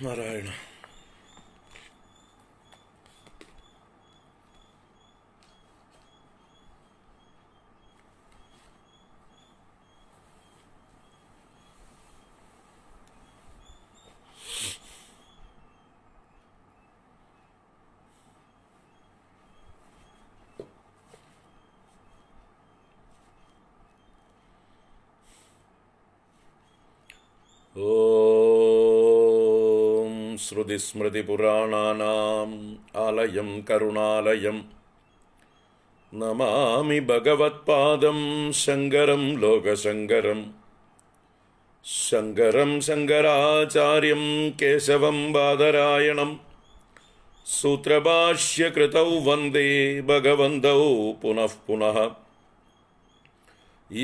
Narayana. श्रुतिस्मृतिपुराणानाम् आलयं करुणालयं नमामि भगवत्पादं शङ्करं लोकशङ्करं शङ्करं शङ्कराचार्यं केशवं बादरायणं सूत्रभाष्यकृतौ वन्दे भगवन्तौ पुनः पुनः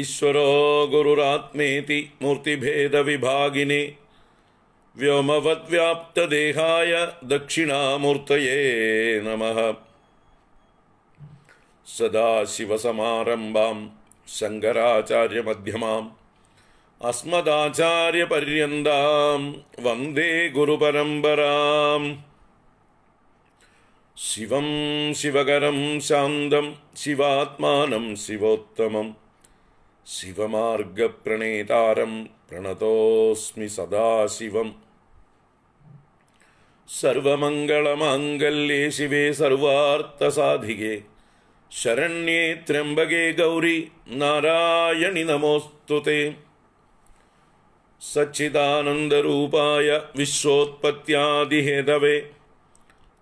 ईश्वरो गुरुरात्मेति मूर्तिभेदविभागिने व्योमवद्व्याप्तदेहाय दक्षिणामूर्तये नमः सदाशिवसमारम्भाम् शङ्कराचार्यमध्यमाम् अस्मदाचार्यपर्यन्तां वन्दे गुरुपरम्पराम् शिवं शिवकरं शान्तं शिवात्मानं शिवोत्तमं शिवमार्गप्रणेतारम् प्रणतोऽस्मि सदाशिवम् सर्वमङ्गलमाङ्गल्ये शिवे सर्वार्थसाधिगे शरण्ये त्र्यम्बके गौरी नारायणि नमोऽस्तु ते सच्चिदानन्दरूपाय विश्वोत्पत्यादिहेदवे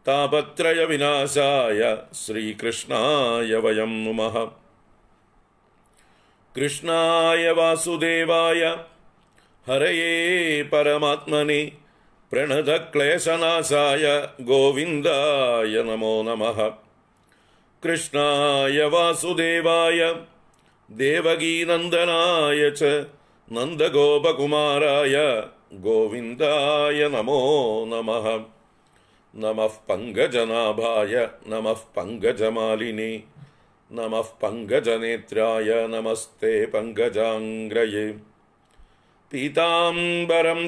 तापत्रयविनाशाय श्रीकृष्णाय वयं नमः कृष्णाय वासुदेवाय हरये परमात्मनि प्रणतक्लेशनाशाय गोविन्दाय नमो नमः कृष्णाय वासुदेवाय देवगीनन्दनाय च नन्दगोपकुमाराय गोविन्दाय नमो नमः नमः पङ्गजनाभाय नमः पङ्कजमालिनि नमः पङ्कजनेत्राय नमस्ते पङ्कजाङ्ग्रये पीताम्बरं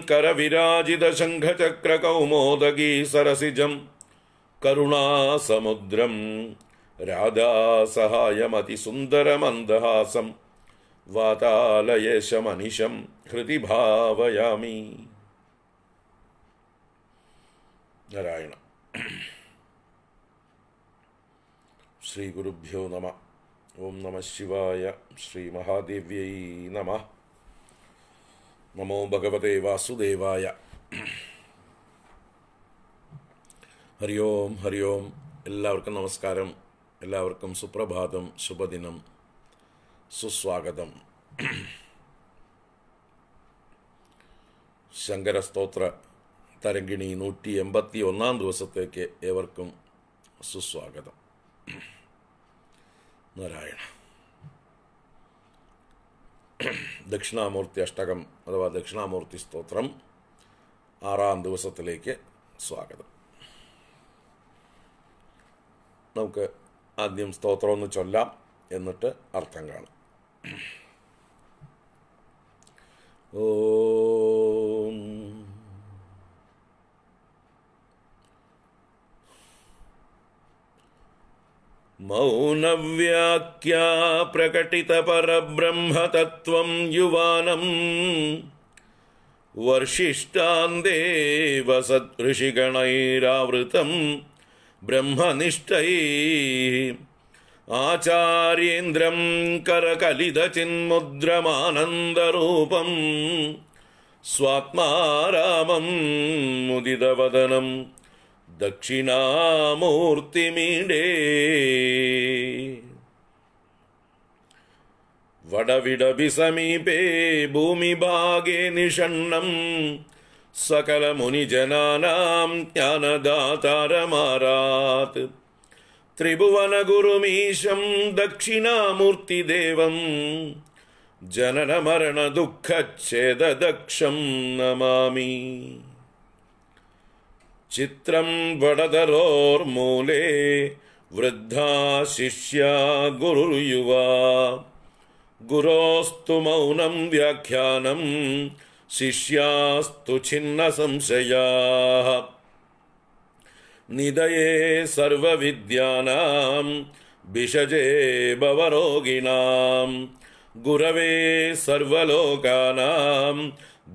सरसिजं करुणासमुद्रं राधासहायमतिसुन्दरमन्दहासं वातालयेशमनिशं हृदि भावयामि नारायण श्रीगुरुभ्यो नम ॐ नमः शिवाय श्रीमहादेव्यै नमः നമോ ഭഗവതേ വാസുദേവായ ഹരി ഓം ഹരി ഓം എല്ലാവർക്കും നമസ്കാരം എല്ലാവർക്കും സുപ്രഭാതം ശുഭദിനം സുസ്വാഗതം ശങ്കരസ്തോത്ര തരങ്കിണി നൂറ്റി എൺപത്തി ഒന്നാം ദിവസത്തേക്ക് ഏവർക്കും സുസ്വാഗതം നാരായണ ദക്ഷിണാമൂർത്തി അഷ്ടകം അഥവാ ദക്ഷിണാമൂർത്തി സ്തോത്രം ആറാം ദിവസത്തിലേക്ക് സ്വാഗതം നമുക്ക് ആദ്യം സ്തോത്രം ഒന്ന് ചൊല്ലാം എന്നിട്ട് അർത്ഥം കാണാം ഓ मौनव्याख्या प्रकटित परब्रह्मतत्त्वम् युवानम् वर्षिष्टान्दे वसृषिगणैरावृतम् ब्रह्मनिष्ठै आचार्येन्द्रम् करकलिदचिन्मुद्रमानन्दरूपम् स्वात्मा रामम् मुदितवदनम् दक्षिणामूर्तिमीडे वडबविडविसमीपे भूमिभागे निषण्णम् सकलमुनिजनानां ज्ञानदातारमारात् त्रिभुवनगुरुमीशं दक्षिणामूर्तिदेवं जननमरणदुःखच्छेददक्षं नमामि चित्रं वडदरोर्मूले वृद्धा शिष्या गुरुर्युवा गुरोस्तु मौनं व्याख्यानं शिष्यास्तु छिन्नसंशयाः निदये सर्वविद्यानां विषजे भवरोगिणां गुरवे सर्वलोकानां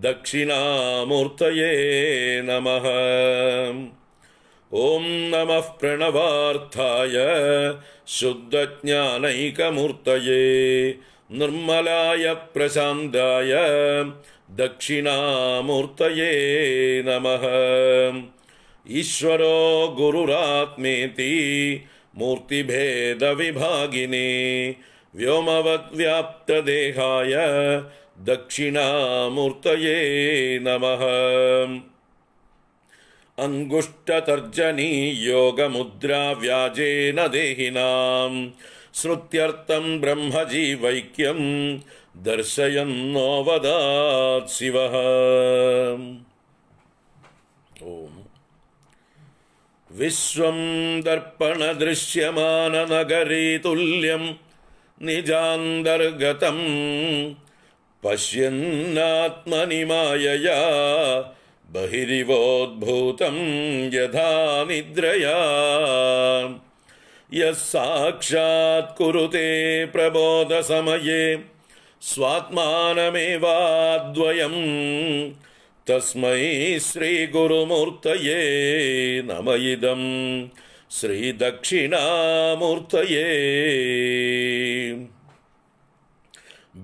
दक्षिणामूर्तये नमः ॐ नमः प्रणवार्थाय शुद्धज्ञानैकमूर्तये निर्मलाय प्रशान्दाय दक्षिणामूर्तये नमः ईश्वरो गुरुरात्मेति मूर्तिभेदविभागिने व्योमवद्व्याप्तदेहाय दक्षिणामूर्तये नमः अङ्गुष्टतर्जनी योगमुद्रा व्याजेन श्रुत्यर्थं ब्रह्मजीवैक्यं ब्रह्मजी वैक्यम् दर्शयन्नोऽवदात् शिवः विश्वं विश्वम् नगरी तुल्यं। निजान्तर्गतम् पश्यन्नात्मनि मायया बहिरिवोद्भूतं यथा निद्रया यः साक्षात् कुरुते प्रबोधसमये स्वात्मानमेवाद्वयम् तस्मै श्रीगुरुमूर्तये नम इदम् श्रीदक्षिणामूर्तये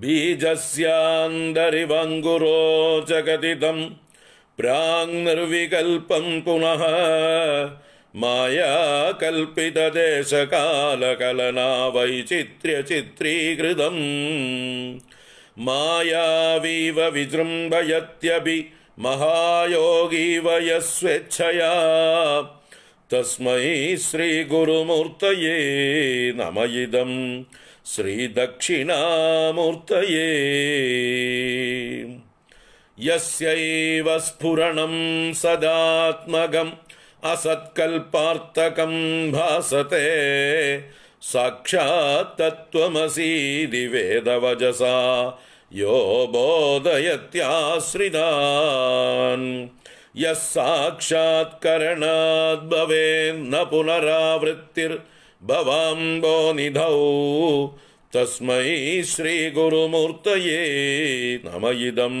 बीजस्यान्दरिवङ्गुरो जगदिदम् प्राङ्र्विकल्पम् पुनः माया वैचित्र्यचित्रीकृतं वैचित्र्य चित्रीकृतम् मायावीव विजृम्भयत्यभि महायोगी तस्मै श्रीगुरुमूर्तये नम इदम् श्रीदक्षिणामूर्तये यस्यैव स्फुरणं सदात्मगम् असत्कल्पार्थकं भासते साक्षात् तत्त्वमसीदि वेदवजसा यो बोधयत्याश्रिदा यः साक्षात्करणाद्भवेन्न पुनरावृत्तिर् भवाम्बोनिधौ तस्मै श्रीगुरुमूर्तये नम इदं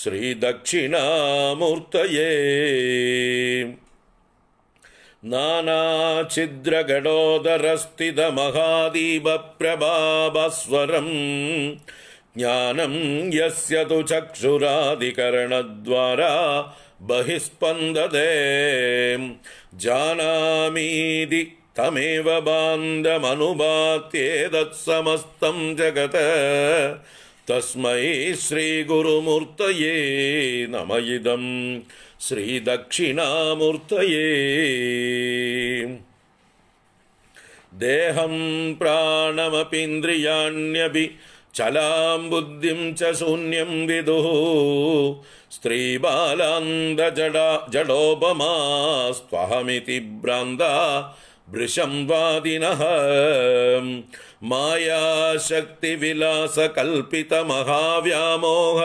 श्रीदक्षिणामूर्तये नानाछिद्रगडोदरस्थितमहादिबप्रभाबस्वरम् ज्ञानं यस्य तु चक्षुरादिकरणद्वारा बहिस्पन्दते जानामीदि तमेव बान्धमनुबात्येतत्समस्तं जगत तस्मै श्रीगुरुमूर्तये नम इदं श्रीदक्षिणामूर्तये देहं प्राणमपीन्द्रियाण्यपि चलां बुद्धिं च शून्यं विदुः स्त्रीबालान्धजडा जडोपमास्त्वहमिति भ्रान्ता वृशंवादिनः वादिनः कल्पितमहाव्यामोह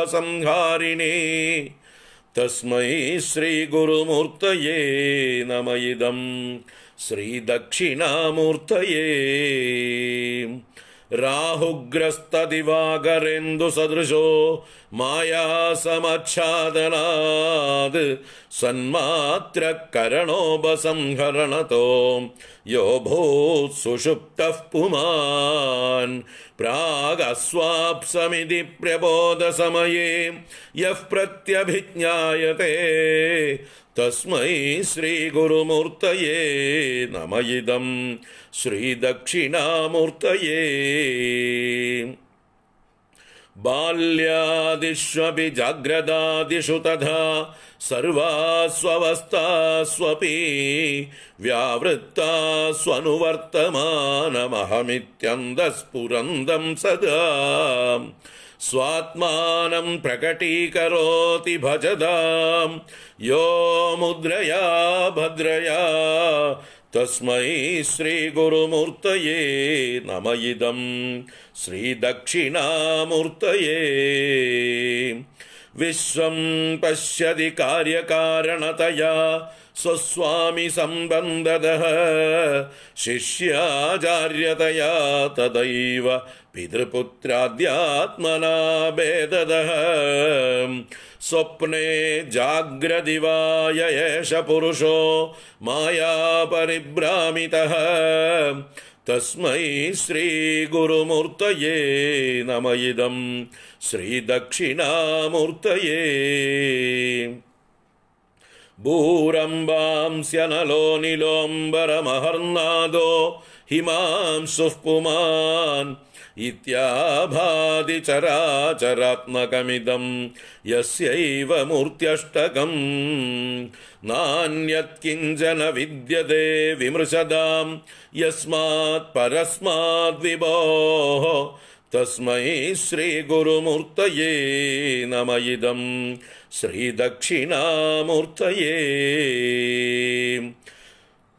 तस्मै श्रीगुरुमूर्तये नम इदम् श्रीदक्षिणामूर्तये राहुग्रस्तदिवागरेन्दुसदृशो माया सन्मात्र करणोपसंहरणतो बसंहरणतो भूत् सुषुप्तः पुमान् प्रागस्वाप्समिति प्रबोधसमये यः प्रत्यभिज्ञायते तस्मै श्रीगुरुमूर्तये नम इदम् श्रीदक्षिणामूर्तये बाल्यादिष्वपि जाग्रदादिषु तथा स्वपि व्यावृत्ता स्वनुवर्तमानमहमित्यन्दस्फुरन्दं सदा स्वात्मानम् प्रकटीकरोति भजदां यो मुद्रया भद्रया तस्मै श्रीगुरुमूर्तये नम इदं श्रीदक्षिणामूर्तये विश्वं पश्यति कार्यकारणतया स्वस्वामि सम्बन्धदः शिष्याचार्यतया तदैव पितृपुत्राद्यात्मना भेददः स्वप्ने जाग्रदिवाय एष पुरुषो माया तस्मै श्रीगुरुमूर्तये नम इदं श्रीदक्षिणामूर्तये भूरम्बांस्यनलो निलोम्बरमहर्नादो हिमां सुः पुमान् इत्याभादिचराचरात्मकमिदम् यस्यैव मूर्त्यष्टकम् नान्यत् किञ्चन विद्यते विमृशदाम् यस्मात् परस्माद्विभोः तस्मै श्रीगुरुमूर्तये नम इदम् श्रीदक्षिणा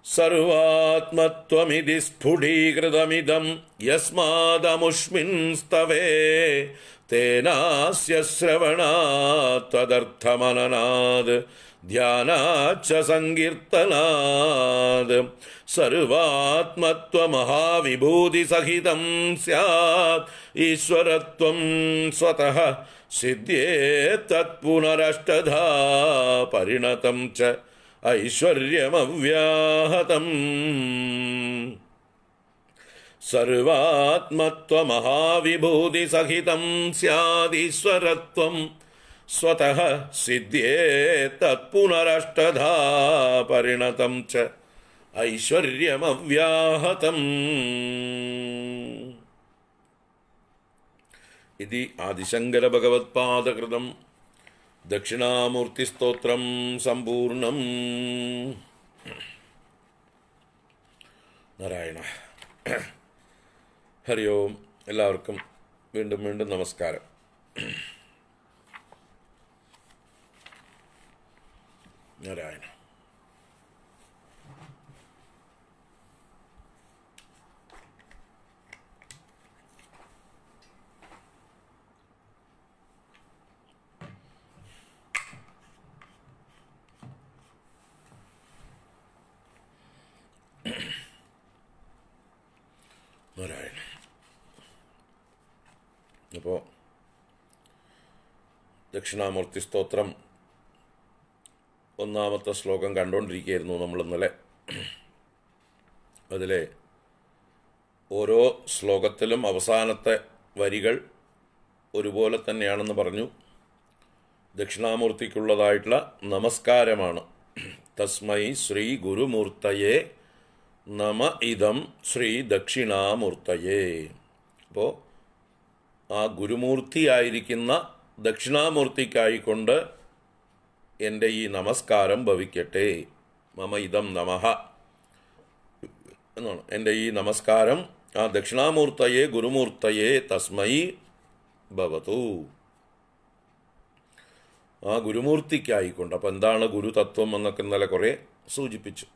सर्वात्मत्वमिति स्फुटीकृतमिदं यस्मादमुष्मिंस्तवे तेनास्य श्रवणात् तदर्थमननाद् ध्यानाच्च सङ्कीर्तनाद् सर्वात्मत्वमहाविभूतिसहितं स्यात् ईश्वरत्वं स्वतः सिद्ध्येत्तत्पुनरष्टधा परिणतं च ऐश्वर्यमव्याहतम् सर्वात्मत्वमहाविभूतिसहितम् स्यादीश्वरत्वं स्वतः सिद्धेतत्पुनरष्टधा परिणतम् च ऐश्वर्यमव्याहतम् इति आदिशङ्करभगवत्पादकृतम् ദക്ഷിണാമൂർത്തിസ്തോത്രം സമ്പൂർണം നാരായണ ഹരി ഓം എല്ലാവർക്കും വീണ്ടും വീണ്ടും നമസ്കാരം നാരായണ അപ്പോൾ ദക്ഷിണാമൂർത്തി സ്തോത്രം ഒന്നാമത്തെ ശ്ലോകം കണ്ടുകൊണ്ടിരിക്കുകയായിരുന്നു നമ്മൾ ഇന്നലെ അതിലെ ഓരോ ശ്ലോകത്തിലും അവസാനത്തെ വരികൾ ഒരുപോലെ തന്നെയാണെന്ന് പറഞ്ഞു ദക്ഷിണാമൂർത്തിക്കുള്ളതായിട്ടുള്ള നമസ്കാരമാണ് തസ്മൈ ശ്രീ ഗുരുമൂർത്തയെ നമ ഇതം ശ്രീ ദക്ഷിണാമൂർത്തയെ അപ്പോൾ ആ ഗുരുമൂർത്തിയായിരിക്കുന്ന ദക്ഷിണാമൂർത്തിക്കായിക്കൊണ്ട് എൻ്റെ ഈ നമസ്കാരം ഭവിക്കട്ടെ മമ ഇതം നമഹ എന്നാണ് എൻ്റെ ഈ നമസ്കാരം ആ ദക്ഷിണാമൂർത്തയെ ഗുരുമൂർത്തയെ തസ്മൈ ഭവതു ആ ഗുരുമൂർത്തിക്കായിക്കൊണ്ട് അപ്പം എന്താണ് ഗുരുതത്വം എന്നൊക്കെ ഇന്നലെ കുറേ സൂചിപ്പിച്ചു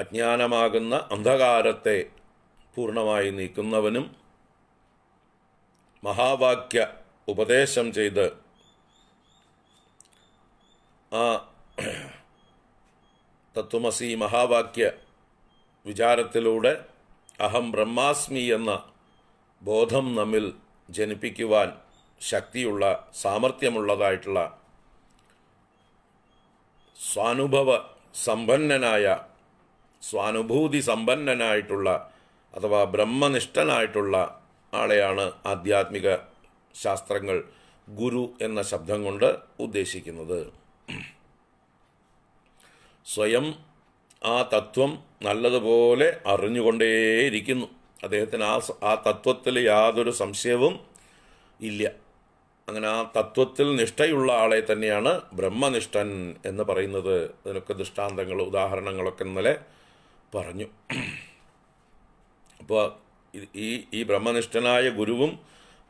അജ്ഞാനമാകുന്ന അന്ധകാരത്തെ പൂർണ്ണമായി നീക്കുന്നവനും മഹാവാക്യ ഉപദേശം ചെയ്ത് ആ തത്വമസി മഹാവാക്യ വിചാരത്തിലൂടെ അഹം ബ്രഹ്മാസ്മി എന്ന ബോധം നമ്മിൽ ജനിപ്പിക്കുവാൻ ശക്തിയുള്ള സാമർഥ്യമുള്ളതായിട്ടുള്ള സ്വാനുഭവ സമ്പന്നനായ സ്വാനുഭൂതി സമ്പന്നനായിട്ടുള്ള അഥവാ ബ്രഹ്മനിഷ്ഠനായിട്ടുള്ള ആളെയാണ് ആധ്യാത്മിക ശാസ്ത്രങ്ങൾ ഗുരു എന്ന ശബ്ദം കൊണ്ട് ഉദ്ദേശിക്കുന്നത് സ്വയം ആ തത്വം നല്ലതുപോലെ അറിഞ്ഞുകൊണ്ടേയിരിക്കുന്നു അദ്ദേഹത്തിന് ആ ആ തത്വത്തിൽ യാതൊരു സംശയവും ഇല്ല അങ്ങനെ ആ തത്വത്തിൽ നിഷ്ഠയുള്ള ആളെ തന്നെയാണ് ബ്രഹ്മനിഷ്ഠൻ എന്ന് പറയുന്നത് അതിനൊക്കെ ദൃഷ്ടാന്തങ്ങൾ ഉദാഹരണങ്ങളൊക്കെ ഇന്നലെ പറഞ്ഞു അപ്പോൾ ഈ ഈ ബ്രഹ്മനിഷ്ഠനായ ഗുരുവും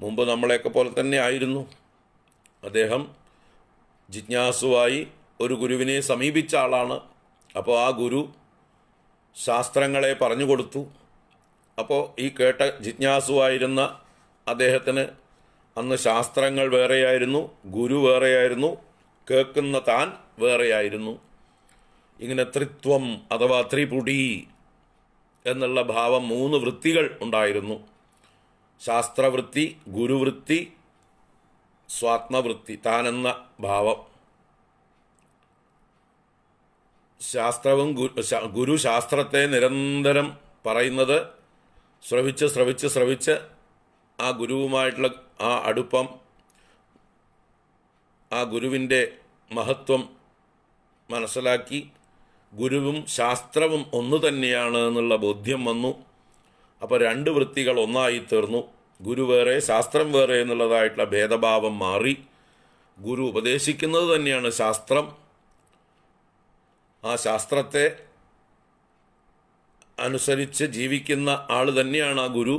മുമ്പ് നമ്മളെയൊക്കെ പോലെ തന്നെ ആയിരുന്നു അദ്ദേഹം ജിജ്ഞാസുവായി ഒരു ഗുരുവിനെ സമീപിച്ച ആളാണ് അപ്പോൾ ആ ഗുരു ശാസ്ത്രങ്ങളെ പറഞ്ഞു കൊടുത്തു അപ്പോൾ ഈ കേട്ട ജിജ്ഞാസുവായിരുന്ന അദ്ദേഹത്തിന് അന്ന് ശാസ്ത്രങ്ങൾ വേറെയായിരുന്നു ഗുരു വേറെയായിരുന്നു കേൾക്കുന്ന താൻ വേറെയായിരുന്നു ഇങ്ങനെ ത്രിത്വം അഥവാ ത്രിപുടി എന്നുള്ള ഭാവം മൂന്ന് വൃത്തികൾ ഉണ്ടായിരുന്നു ശാസ്ത്രവൃത്തി ഗുരുവൃത്തി സ്വാത്മവൃത്തി താനെന്ന ഭാവം ശാസ്ത്രവും ഗുരു ശാസ്ത്രത്തെ നിരന്തരം പറയുന്നത് ശ്രവിച്ച് ശ്രവിച്ച് ശ്രവിച്ച് ആ ഗുരുവുമായിട്ടുള്ള ആ അടുപ്പം ആ ഗുരുവിൻ്റെ മഹത്വം മനസ്സിലാക്കി ഗുരുവും ശാസ്ത്രവും ഒന്നു തന്നെയാണ് എന്നുള്ള ബോധ്യം വന്നു അപ്പോൾ രണ്ട് വൃത്തികൾ ഒന്നായി തീർന്നു ഗുരു വേറെ ശാസ്ത്രം വേറെ എന്നുള്ളതായിട്ടുള്ള ഭേദഭാവം മാറി ഗുരു ഉപദേശിക്കുന്നത് തന്നെയാണ് ശാസ്ത്രം ആ ശാസ്ത്രത്തെ അനുസരിച്ച് ജീവിക്കുന്ന ആൾ തന്നെയാണ് ആ ഗുരു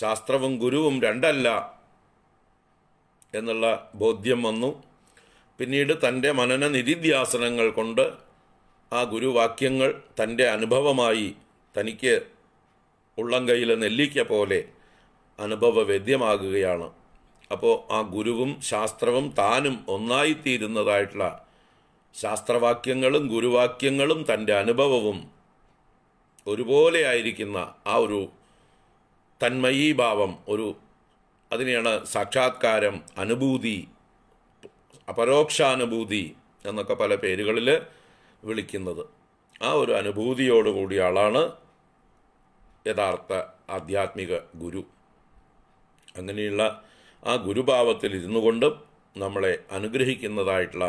ശാസ്ത്രവും ഗുരുവും രണ്ടല്ല എന്നുള്ള ബോധ്യം വന്നു പിന്നീട് തൻ്റെ മനന നിധിധ്യാസനങ്ങൾ കൊണ്ട് ആ ഗുരുവാക്യങ്ങൾ തൻ്റെ അനുഭവമായി തനിക്ക് ഉള്ളംകൈയിലെ നെല്ലിക്ക പോലെ അനുഭവവേദ്യമാകുകയാണ് അപ്പോൾ ആ ഗുരുവും ശാസ്ത്രവും താനും ഒന്നായിത്തീരുന്നതായിട്ടുള്ള ശാസ്ത്രവാക്യങ്ങളും ഗുരുവാക്യങ്ങളും തൻ്റെ അനുഭവവും ഒരുപോലെ ആയിരിക്കുന്ന ആ ഒരു തന്മയീഭാവം ഒരു അതിനെയാണ് സാക്ഷാത്കാരം അനുഭൂതി അപരോക്ഷാനുഭൂതി എന്നൊക്കെ പല പേരുകളിൽ വിളിക്കുന്നത് ആ ഒരു അനുഭൂതിയോടുകൂടിയ ആളാണ് യഥാർത്ഥ ആധ്യാത്മിക ഗുരു അങ്ങനെയുള്ള ആ ഗുരുഭാവത്തിൽ ഇരുന്നു കൊണ്ടും നമ്മളെ അനുഗ്രഹിക്കുന്നതായിട്ടുള്ള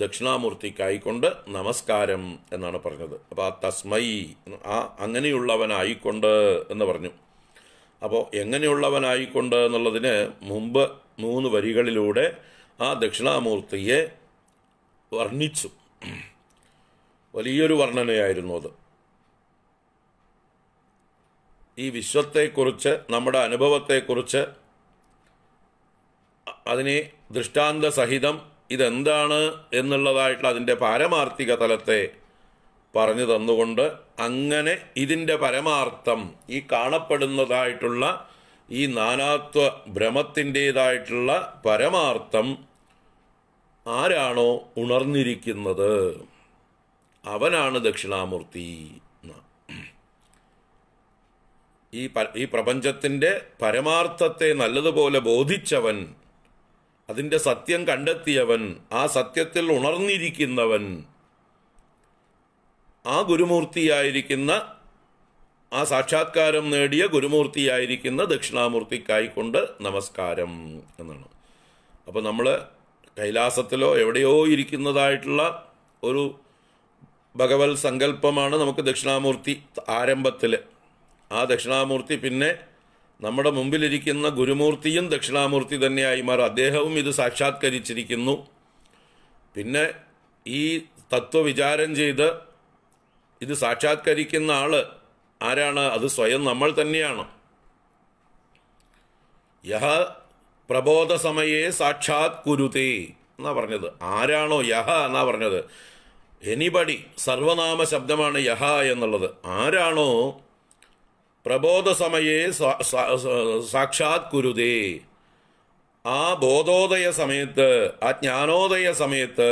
ദക്ഷിണാമൂർത്തിക്കായിക്കൊണ്ട് നമസ്കാരം എന്നാണ് പറഞ്ഞത് അപ്പോൾ ആ തസ്മൈ ആ അങ്ങനെയുള്ളവനായിക്കൊണ്ട് എന്ന് പറഞ്ഞു അപ്പോൾ എങ്ങനെയുള്ളവനായിക്കൊണ്ട് എന്നുള്ളതിന് മുമ്പ് മൂന്ന് വരികളിലൂടെ ആ ദക്ഷിണാമൂർത്തിയെ വർണ്ണിച്ചു വലിയൊരു വർണ്ണനയായിരുന്നു അത് ഈ വിശ്വത്തെക്കുറിച്ച് നമ്മുടെ അനുഭവത്തെക്കുറിച്ച് അതിനെ ദൃഷ്ടാന്ത സഹിതം ഇതെന്താണ് എന്നുള്ളതായിട്ടുള്ള അതിൻ്റെ പാരമാർത്ഥിക തലത്തെ പറഞ്ഞു തന്നുകൊണ്ട് അങ്ങനെ ഇതിൻ്റെ പരമാർത്ഥം ഈ കാണപ്പെടുന്നതായിട്ടുള്ള ഈ നാനാത്വ ഭ്രമത്തിൻ്റേതായിട്ടുള്ള പരമാർത്ഥം ആരാണോ ഉണർന്നിരിക്കുന്നത് അവനാണ് ദക്ഷിണാമൂർത്തി ഈ പ ഈ പ്രപഞ്ചത്തിൻ്റെ പരമാർത്ഥത്തെ നല്ലതുപോലെ ബോധിച്ചവൻ അതിൻ്റെ സത്യം കണ്ടെത്തിയവൻ ആ സത്യത്തിൽ ഉണർന്നിരിക്കുന്നവൻ ആ ഗുരുമൂർത്തിയായിരിക്കുന്ന ആ സാക്ഷാത്കാരം നേടിയ ഗുരുമൂർത്തിയായിരിക്കുന്ന ദക്ഷിണാമൂർത്തിക്കായിക്കൊണ്ട് നമസ്കാരം എന്നാണ് അപ്പോൾ നമ്മൾ കൈലാസത്തിലോ എവിടെയോ ഇരിക്കുന്നതായിട്ടുള്ള ഒരു ഭഗവത് സങ്കല്പമാണ് നമുക്ക് ദക്ഷിണാമൂർത്തി ആരംഭത്തിൽ ആ ദക്ഷിണാമൂർത്തി പിന്നെ നമ്മുടെ മുമ്പിലിരിക്കുന്ന ഗുരുമൂർത്തിയും ദക്ഷിണാമൂർത്തി തന്നെയായി മാറും അദ്ദേഹവും ഇത് സാക്ഷാത്കരിച്ചിരിക്കുന്നു പിന്നെ ഈ തത്വവിചാരം ചെയ്ത് ഇത് സാക്ഷാത്കരിക്കുന്ന ആള് ആരാണ് അത് സ്വയം നമ്മൾ തന്നെയാണ് യഹ പ്രബോധ സാക്ഷാത് കുരുതേ എന്നാ പറഞ്ഞത് ആരാണോ യഹ എന്നാ പറഞ്ഞത് എനിബടി സർവനാമ ശബ്ദമാണ് യഹ എന്നുള്ളത് ആരാണോ പ്രബോധ സാക്ഷാത് കുരുതേ ആ ബോധോദയ സമയത്ത് ആ ജ്ഞാനോദയ സമയത്ത്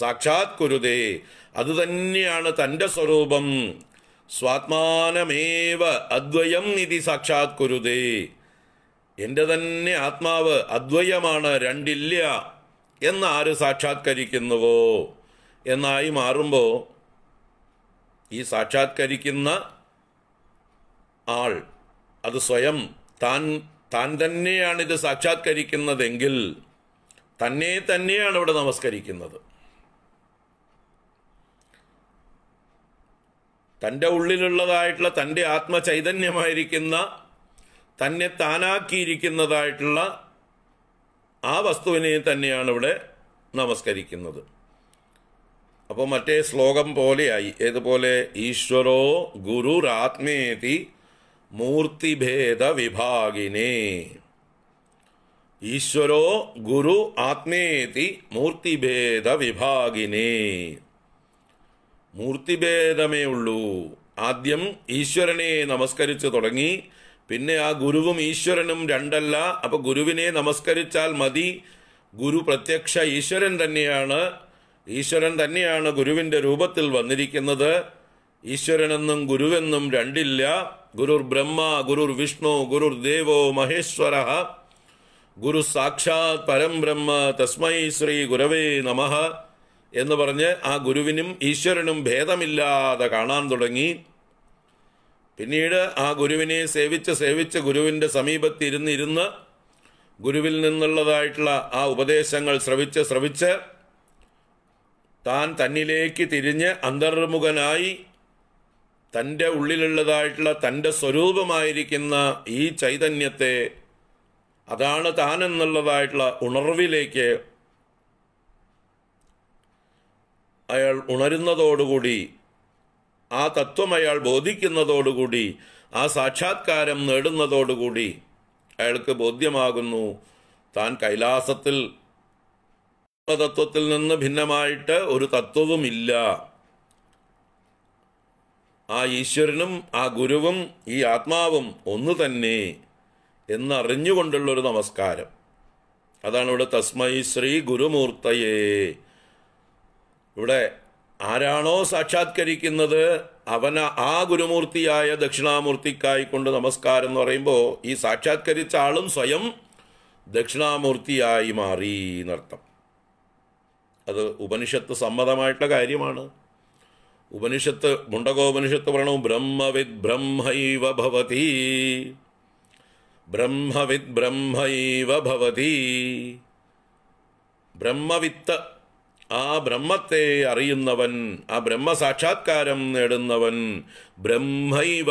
സാക്ഷാത് കുരുതേ അത് തന്നെയാണ് തൻ്റെ സ്വരൂപം സ്വാത്മാനമേവ അദ്വയം നിധി സാക്ഷാത് കുരുതേ എൻ്റെ തന്നെ ആത്മാവ് അദ്വയമാണ് രണ്ടില്ല എന്ന് ആര് സാക്ഷാത്കരിക്കുന്നുവോ എന്നായി മാറുമ്പോൾ ഈ സാക്ഷാത്കരിക്കുന്ന ആൾ അത് സ്വയം താൻ താൻ തന്നെയാണ് ഇത് സാക്ഷാത്കരിക്കുന്നതെങ്കിൽ തന്നെ തന്നെയാണ് ഇവിടെ നമസ്കരിക്കുന്നത് തൻ്റെ ഉള്ളിലുള്ളതായിട്ടുള്ള തൻ്റെ ആത്മചൈതന്യമായിരിക്കുന്ന തന്നെ താനാക്കിയിരിക്കുന്നതായിട്ടുള്ള ആ വസ്തുവിനെ തന്നെയാണ് ഇവിടെ നമസ്കരിക്കുന്നത് അപ്പോൾ മറ്റേ ശ്ലോകം പോലെയായി ഏതുപോലെ ഈശ്വരോ ഗുരുരാത്മേതി മൂർത്തിഭേദ വിഭാഗിനെ ഈശ്വരോ ഗുരു ആത്മേതി മൂർത്തിഭേദ വിഭാഗിനെ മൂർത്തിഭേദമേ ഉള്ളൂ ആദ്യം ഈശ്വരനെ നമസ്കരിച്ചു തുടങ്ങി പിന്നെ ആ ഗുരുവും ഈശ്വരനും രണ്ടല്ല അപ്പോൾ ഗുരുവിനെ നമസ്കരിച്ചാൽ മതി ഗുരു പ്രത്യക്ഷ ഈശ്വരൻ തന്നെയാണ് ഈശ്വരൻ തന്നെയാണ് ഗുരുവിന്റെ രൂപത്തിൽ വന്നിരിക്കുന്നത് ഈശ്വരനെന്നും ഗുരുവെന്നും രണ്ടില്ല ഗുരുർ ബ്രഹ്മ ഗുരുർ വിഷ്ണു ഗുരുർ ദേവോ മഹേശ്വര ഗുരു സാക്ഷാത് പരം ബ്രഹ്മ തസ്മൈ ശ്രീ ഗുരവേ നമ എന്ന് പറഞ്ഞ് ആ ഗുരുവിനും ഈശ്വരനും ഭേദമില്ലാതെ കാണാൻ തുടങ്ങി പിന്നീട് ആ ഗുരുവിനെ സേവിച്ച് സേവിച്ച് ഗുരുവിൻ്റെ സമീപത്ത് ഇരുന്ന് ഗുരുവിൽ നിന്നുള്ളതായിട്ടുള്ള ആ ഉപദേശങ്ങൾ ശ്രവിച്ച് ശ്രവിച്ച് താൻ തന്നിലേക്ക് തിരിഞ്ഞ് അന്തർമുഖനായി തൻ്റെ ഉള്ളിലുള്ളതായിട്ടുള്ള തൻ്റെ സ്വരൂപമായിരിക്കുന്ന ഈ ചൈതന്യത്തെ അതാണ് താൻ എന്നുള്ളതായിട്ടുള്ള ഉണർവിലേക്ക് അയാൾ ഉണരുന്നതോടുകൂടി ആ തത്വം അയാൾ ബോധിക്കുന്നതോടുകൂടി ആ സാക്ഷാത്കാരം നേടുന്നതോടുകൂടി അയാൾക്ക് ബോധ്യമാകുന്നു താൻ കൈലാസത്തിൽ തത്വത്തിൽ നിന്ന് ഭിന്നമായിട്ട് ഒരു തത്വവുമില്ല ആ ഈശ്വരനും ആ ഗുരുവും ഈ ആത്മാവും ഒന്ന് തന്നെ എന്നറിഞ്ഞുകൊണ്ടുള്ളൊരു നമസ്കാരം അതാണ് ഇവിടെ തസ്മൈ ശ്രീ ഗുരുമൂർത്തയെ ഇവിടെ ആരാണോ സാക്ഷാത്കരിക്കുന്നത് അവന് ആ ഗുരുമൂർത്തിയായ ദക്ഷിണാമൂർത്തിക്കായി കൊണ്ട് നമസ്കാരം എന്ന് പറയുമ്പോൾ ഈ സാക്ഷാത്കരിച്ച ആളും സ്വയം ദക്ഷിണാമൂർത്തിയായി മാറി എന്നർത്ഥം അത് ഉപനിഷത്ത് സമ്മതമായിട്ടുള്ള കാര്യമാണ് ഉപനിഷത്ത് മുണ്ടകോപനിഷത്ത് പറയണു ബ്രഹ്മവിത് ബ്രഹ്മൈവ ഭവതി ബ്രഹ്മവിത് ബ്രഹ്മൈവ ഭവതി ബ്രഹ്മവിത്ത് ആ ബ്രഹ്മത്തെ അറിയുന്നവൻ ആ ബ്രഹ്മസാക്ഷാത്കാരം നേടുന്നവൻ ബ്രഹ്മൈവ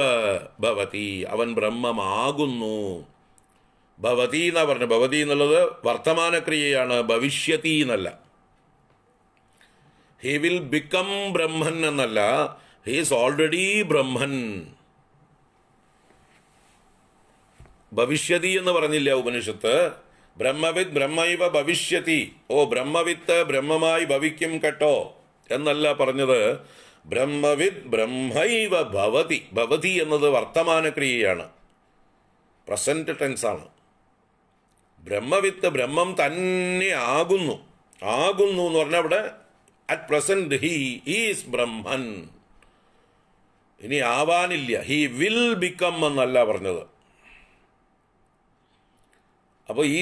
ഭവതി അവൻ ബ്രഹ്മമാകുന്നു ഭവതി എന്നാ പറഞ്ഞു ഭവതി എന്നുള്ളത് വർത്തമാനക്രിയയാണ് ഭവിഷ്യത്തി എന്നല്ല ഹി വിൽ ബിക്കം ബ്രഹ്മൻ എന്നല്ല ഹി ഈസ് ഓൾറെഡി ബ്രഹ്മൻ ഭവിഷ്യതി എന്ന് പറഞ്ഞില്ല ഉപനിഷത്ത് ബ്രഹ്മവിത്ത് ബ്രഹ്മൈവ ഭവിഷ്യതി ഓ ബ്രഹ്മവിത്ത് ബ്രഹ്മമായി ഭവിക്കും കേട്ടോ എന്നല്ല പറഞ്ഞത് ബ്രഹ്മവിത് ബ്രഹ്മൈവ ഭവതി ഭവതി എന്നത് വർത്തമാനക്രിയയാണ് പ്രസന്റ് ടെൻസാണ് ബ്രഹ്മവിത്ത് ബ്രഹ്മം തന്നെ ആകുന്നു ആകുന്നു എന്ന് പറഞ്ഞാൽ അവിടെ at present he is Brahman ഇനി ആവാനില്ല ഹി വിൽ ബിക്കം എന്നല്ല പറഞ്ഞത് അപ്പോൾ ഈ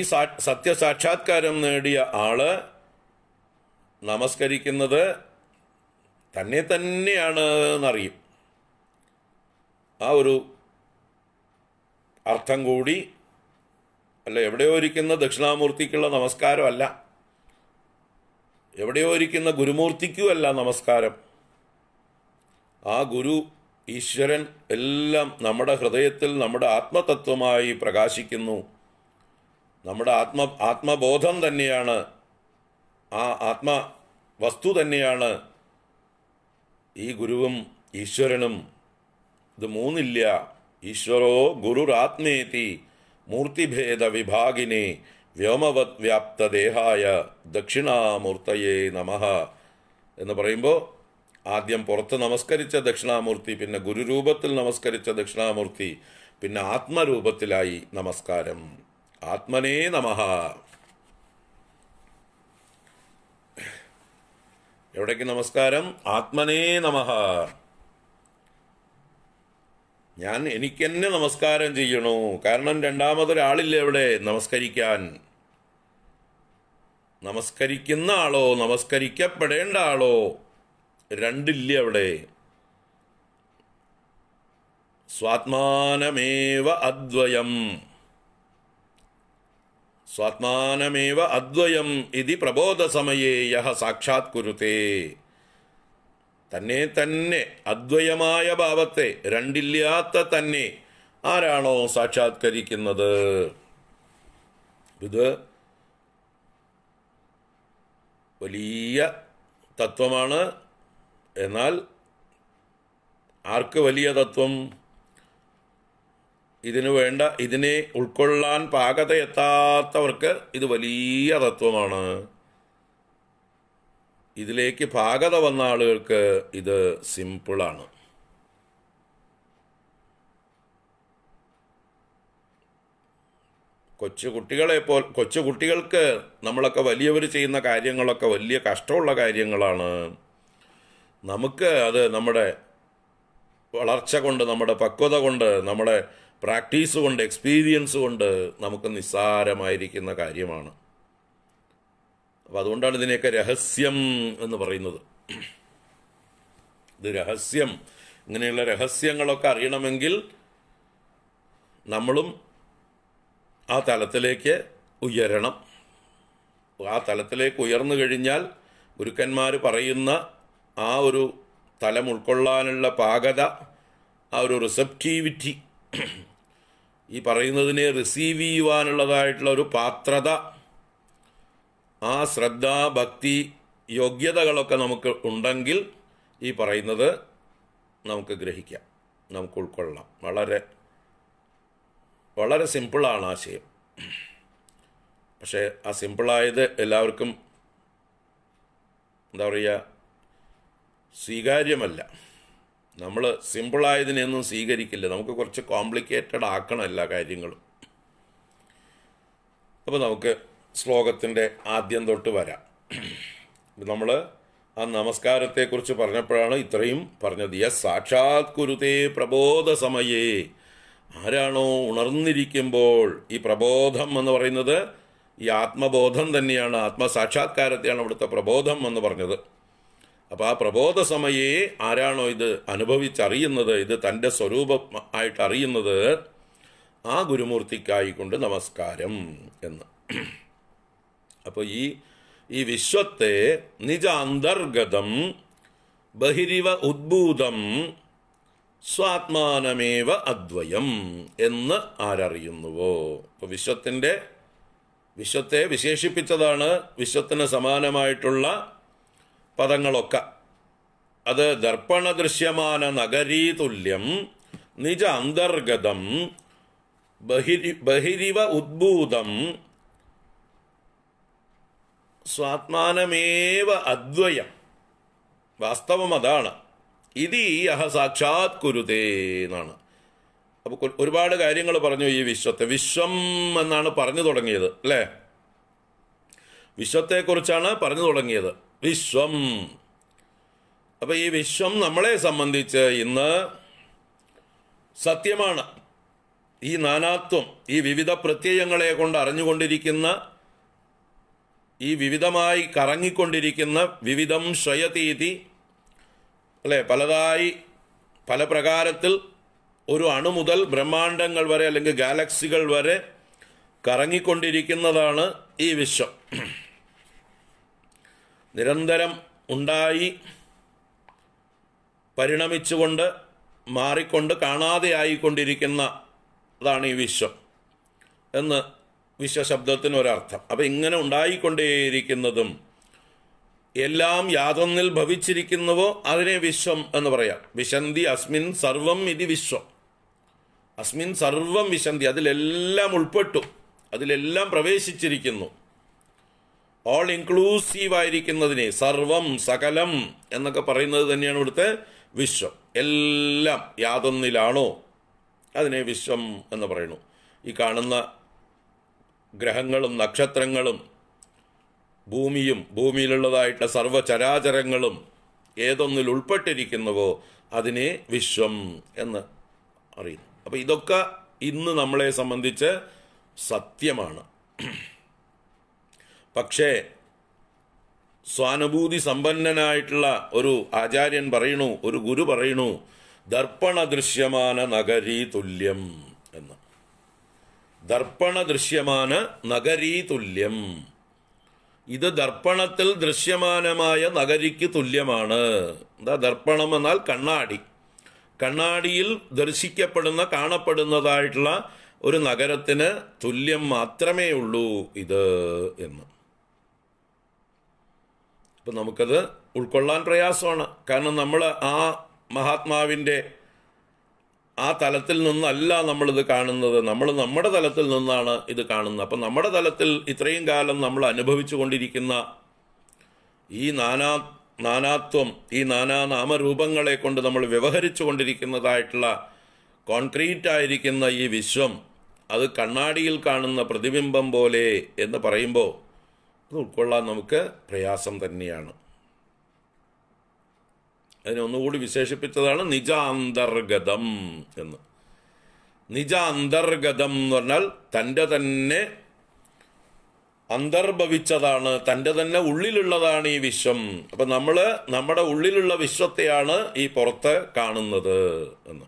സത്യസാക്ഷാത്കാരം നേടിയ ആള് നമസ്കരിക്കുന്നത് തന്നെ തന്നെയാണ് എന്നറിയും ആ ഒരു അർത്ഥം കൂടി അല്ല എവിടെയോ ഇരിക്കുന്ന ദക്ഷിണാമൂർത്തിക്കുള്ള നമസ്കാരമല്ല എവിടെയോ ഇരിക്കുന്ന ഗുരുമൂർത്തിക്കുമല്ല നമസ്കാരം ആ ഗുരു ഈശ്വരൻ എല്ലാം നമ്മുടെ ഹൃദയത്തിൽ നമ്മുടെ ആത്മതത്വമായി പ്രകാശിക്കുന്നു നമ്മുടെ ആത്മ ആത്മബോധം തന്നെയാണ് ആ ആത്മ വസ്തു തന്നെയാണ് ഈ ഗുരുവും ഈശ്വരനും ഇത് മൂന്നില്ല ഈശ്വരോ ഗുരുരാത്മേതി മൂർത്തിഭേദ വിഭാഗിനി വ്യോമവത് വ്യാപ്ത ദേഹായ ദക്ഷിണാമൂർത്തയേ നമ എന്ന് പറയുമ്പോൾ ആദ്യം പുറത്ത് നമസ്കരിച്ച ദക്ഷിണാമൂർത്തി പിന്നെ ഗുരുരൂപത്തിൽ നമസ്കരിച്ച ദക്ഷിണാമൂർത്തി പിന്നെ ആത്മരൂപത്തിലായി നമസ്കാരം ആത്മനേ നമ എവിടേക്ക് നമസ്കാരം ആത്മനേ നമ ഞാൻ എനിക്കെന്നെ നമസ്കാരം ചെയ്യണു കാരണം രണ്ടാമതൊരാളില്ല ഇവിടെ നമസ്കരിക്കാൻ നമസ്കരിക്കുന്ന ആളോ നമസ്കരിക്കപ്പെടേണ്ട ആളോ രണ്ടില്ല അവിടെ സ്വാത്മാനമേവ അദ്വയം സ്വാത്മാനമേവ അദ്വയം ഇതി പ്രബോധസമയേ യഹ സാക്ഷാത്കുരുത്തേ തന്നെ തന്നെ അദ്വയമായ ഭാവത്തെ രണ്ടില്ലാത്ത തന്നെ ആരാണോ സാക്ഷാത്കരിക്കുന്നത് ഇത് വലിയ തത്വമാണ് എന്നാൽ ആർക്ക് വലിയ തത്വം ഇതിനു വേണ്ട ഇതിനെ ഉൾക്കൊള്ളാൻ എത്താത്തവർക്ക് ഇത് വലിയ തത്വമാണ് ഇതിലേക്ക് പാകത വന്ന ആളുകൾക്ക് ഇത് സിംപിളാണ് കൊച്ചു കുട്ടികളെ പോൽ കൊച്ചു കുട്ടികൾക്ക് നമ്മളൊക്കെ വലിയവർ ചെയ്യുന്ന കാര്യങ്ങളൊക്കെ വലിയ കഷ്ടമുള്ള കാര്യങ്ങളാണ് നമുക്ക് അത് നമ്മുടെ വളർച്ച കൊണ്ട് നമ്മുടെ പക്വത കൊണ്ട് നമ്മുടെ പ്രാക്ടീസ് കൊണ്ട് എക്സ്പീരിയൻസ് കൊണ്ട് നമുക്ക് നിസ്സാരമായിരിക്കുന്ന കാര്യമാണ് അപ്പോൾ അതുകൊണ്ടാണ് ഇതിനെയൊക്കെ രഹസ്യം എന്ന് പറയുന്നത് ഇത് രഹസ്യം ഇങ്ങനെയുള്ള രഹസ്യങ്ങളൊക്കെ അറിയണമെങ്കിൽ നമ്മളും ആ തലത്തിലേക്ക് ഉയരണം ആ തലത്തിലേക്ക് ഉയർന്നു കഴിഞ്ഞാൽ ഗുരുക്കന്മാർ പറയുന്ന ആ ഒരു തലം ഉൾക്കൊള്ളാനുള്ള പാകത ആ ഒരു റിസെപ്റ്റീവിറ്റി ഈ പറയുന്നതിനെ റിസീവ് ചെയ്യുവാനുള്ളതായിട്ടുള്ള ഒരു പാത്രത ആ ശ്രദ്ധ ഭക്തി യോഗ്യതകളൊക്കെ നമുക്ക് ഉണ്ടെങ്കിൽ ഈ പറയുന്നത് നമുക്ക് ഗ്രഹിക്കാം നമുക്ക് ഉൾക്കൊള്ളാം വളരെ വളരെ സിമ്പിളാണ് ആശയം പക്ഷേ ആ സിമ്പിളായത് എല്ലാവർക്കും എന്താ പറയുക സ്വീകാര്യമല്ല നമ്മൾ സിമ്പിളായതിനെയൊന്നും സ്വീകരിക്കില്ല നമുക്ക് കുറച്ച് കോംപ്ലിക്കേറ്റഡ് ആക്കണം എല്ലാ കാര്യങ്ങളും അപ്പോൾ നമുക്ക് ശ്ലോകത്തിൻ്റെ ആദ്യം തൊട്ട് വരാം നമ്മൾ ആ നമസ്കാരത്തെക്കുറിച്ച് പറഞ്ഞപ്പോഴാണ് ഇത്രയും പറഞ്ഞത് യ സാക്ഷാത് കുരുതേ പ്രബോധ സമയേ ആരാണോ ഉണർന്നിരിക്കുമ്പോൾ ഈ പ്രബോധം എന്ന് പറയുന്നത് ഈ ആത്മബോധം തന്നെയാണ് ആത്മസാക്ഷാത്കാരത്തെയാണ് അവിടുത്തെ പ്രബോധം എന്ന് പറഞ്ഞത് അപ്പോൾ ആ പ്രബോധ സമയേ ആരാണോ ഇത് അനുഭവിച്ചറിയുന്നത് ഇത് തൻ്റെ സ്വരൂപം ആയിട്ട് അറിയുന്നത് ആ ഗുരുമൂർത്തിക്കായിക്കൊണ്ട് നമസ്കാരം എന്ന് അപ്പോൾ ഈ ഈ വിശ്വത്തെ നിജ അന്തർഗതം ബഹിരിവ ഉദ്ഭൂതം സ്വാത്മാനമേവ അദ്വയം എന്ന് ആരറിയുന്നുവോ അപ്പോൾ വിശ്വത്തിൻ്റെ വിശ്വത്തെ വിശേഷിപ്പിച്ചതാണ് വിശ്വത്തിന് സമാനമായിട്ടുള്ള പദങ്ങളൊക്കെ അത് ദർപ്പണ ദൃശ്യമാന നഗരീതുല്യം നിജ അന്തർഗതം ബഹിരിവ ഉദ്ഭൂതം സ്വാത്മാനമേവ അദ്വയം വാസ്തവം അതാണ് ഇതി അഹ സാക്ഷാത് കുരുതേ എന്നാണ് അപ്പോൾ ഒരുപാട് കാര്യങ്ങൾ പറഞ്ഞു ഈ വിശ്വത്തെ വിശ്വം എന്നാണ് പറഞ്ഞു തുടങ്ങിയത് അല്ലേ വിശ്വത്തെക്കുറിച്ചാണ് പറഞ്ഞു തുടങ്ങിയത് വിശ്വം അപ്പൊ ഈ വിശ്വം നമ്മളെ സംബന്ധിച്ച് ഇന്ന് സത്യമാണ് ഈ നാനാത്വം ഈ വിവിധ പ്രത്യയങ്ങളെ കൊണ്ട് അറിഞ്ഞുകൊണ്ടിരിക്കുന്ന ഈ വിവിധമായി കറങ്ങിക്കൊണ്ടിരിക്കുന്ന വിവിധം സ്വയതീതി അല്ലെ പലതായി പല പ്രകാരത്തിൽ ഒരു അണു മുതൽ ബ്രഹ്മാണ്ടങ്ങൾ വരെ അല്ലെങ്കിൽ ഗാലക്സികൾ വരെ കറങ്ങിക്കൊണ്ടിരിക്കുന്നതാണ് ഈ വിശ്വം നിരന്തരം ഉണ്ടായി പരിണമിച്ചുകൊണ്ട് മാറിക്കൊണ്ട് കാണാതെയായിക്കൊണ്ടിരിക്കുന്ന അതാണ് ഈ വിശ്വം എന്ന് വിശ്വശബ്ദത്തിന് ഒരർത്ഥം അപ്പം ഇങ്ങനെ ഉണ്ടായിക്കൊണ്ടേയിരിക്കുന്നതും എല്ലാം യാതൊന്നിൽ ഭവിച്ചിരിക്കുന്നുവോ അതിനെ വിശ്വം എന്ന് പറയാം വിശന്തി അസ്മിൻ സർവം ഇതി വിശ്വം അസ്മിൻ സർവം വിശന്തി അതിലെല്ലാം ഉൾപ്പെട്ടു അതിലെല്ലാം പ്രവേശിച്ചിരിക്കുന്നു ഓൾ ഇൻക്ലൂസീവ് ആയിരിക്കുന്നതിനെ സർവം സകലം എന്നൊക്കെ പറയുന്നത് തന്നെയാണ് ഇവിടുത്തെ വിശ്വം എല്ലാം യാതൊന്നിലാണോ അതിനെ വിശ്വം എന്ന് പറയുന്നു ഈ കാണുന്ന ഗ്രഹങ്ങളും നക്ഷത്രങ്ങളും ഭൂമിയും ഭൂമിയിലുള്ളതായിട്ടുള്ള സർവചരാചരങ്ങളും ഏതൊന്നിൽ ഉൾപ്പെട്ടിരിക്കുന്നുവോ അതിനെ വിശ്വം എന്ന് അറിയുന്നു അപ്പോൾ ഇതൊക്കെ ഇന്ന് നമ്മളെ സംബന്ധിച്ച് സത്യമാണ് പക്ഷേ സ്വാനുഭൂതി സമ്പന്നനായിട്ടുള്ള ഒരു ആചാര്യൻ പറയണു ഒരു ഗുരു പറയണു ദർപ്പണ ദൃശ്യമാന നഗരീ തുല്യം എന്ന് ദർപ്പണ ദൃശ്യമാന നഗരീ തുല്യം ഇത് ദർപ്പണത്തിൽ ദൃശ്യമാനമായ നഗരിക്ക് തുല്യമാണ് എന്താ ദർപ്പണം എന്നാൽ കണ്ണാടി കണ്ണാടിയിൽ ദർശിക്കപ്പെടുന്ന കാണപ്പെടുന്നതായിട്ടുള്ള ഒരു നഗരത്തിന് തുല്യം മാത്രമേ ഉള്ളൂ ഇത് എന്ന് അപ്പം നമുക്കത് ഉൾക്കൊള്ളാൻ പ്രയാസമാണ് കാരണം നമ്മൾ ആ മഹാത്മാവിൻ്റെ ആ തലത്തിൽ നിന്നല്ല നമ്മളിത് കാണുന്നത് നമ്മൾ നമ്മുടെ തലത്തിൽ നിന്നാണ് ഇത് കാണുന്നത് അപ്പം നമ്മുടെ തലത്തിൽ ഇത്രയും കാലം നമ്മൾ അനുഭവിച്ചു കൊണ്ടിരിക്കുന്ന ഈ നാനാ നാനാത്വം ഈ നാനാ നാമരൂപങ്ങളെ കൊണ്ട് നമ്മൾ വ്യവഹരിച്ചു കൊണ്ടിരിക്കുന്നതായിട്ടുള്ള കോൺക്രീറ്റ് ആയിരിക്കുന്ന ഈ വിശ്വം അത് കണ്ണാടിയിൽ കാണുന്ന പ്രതിബിംബം പോലെ എന്ന് പറയുമ്പോൾ അത് ഉൾക്കൊള്ളാൻ നമുക്ക് പ്രയാസം തന്നെയാണ് അതിനെ ഒന്നുകൂടി വിശേഷിപ്പിച്ചതാണ് നിജാന്തർഗതം എന്ന് നിജാന്തർഗതം എന്ന് പറഞ്ഞാൽ തൻ്റെ തന്നെ അന്തർഭവിച്ചതാണ് തൻ്റെ തന്നെ ഉള്ളിലുള്ളതാണ് ഈ വിശ്വം അപ്പം നമ്മൾ നമ്മുടെ ഉള്ളിലുള്ള വിശ്വത്തെയാണ് ഈ പുറത്ത് കാണുന്നത് എന്ന്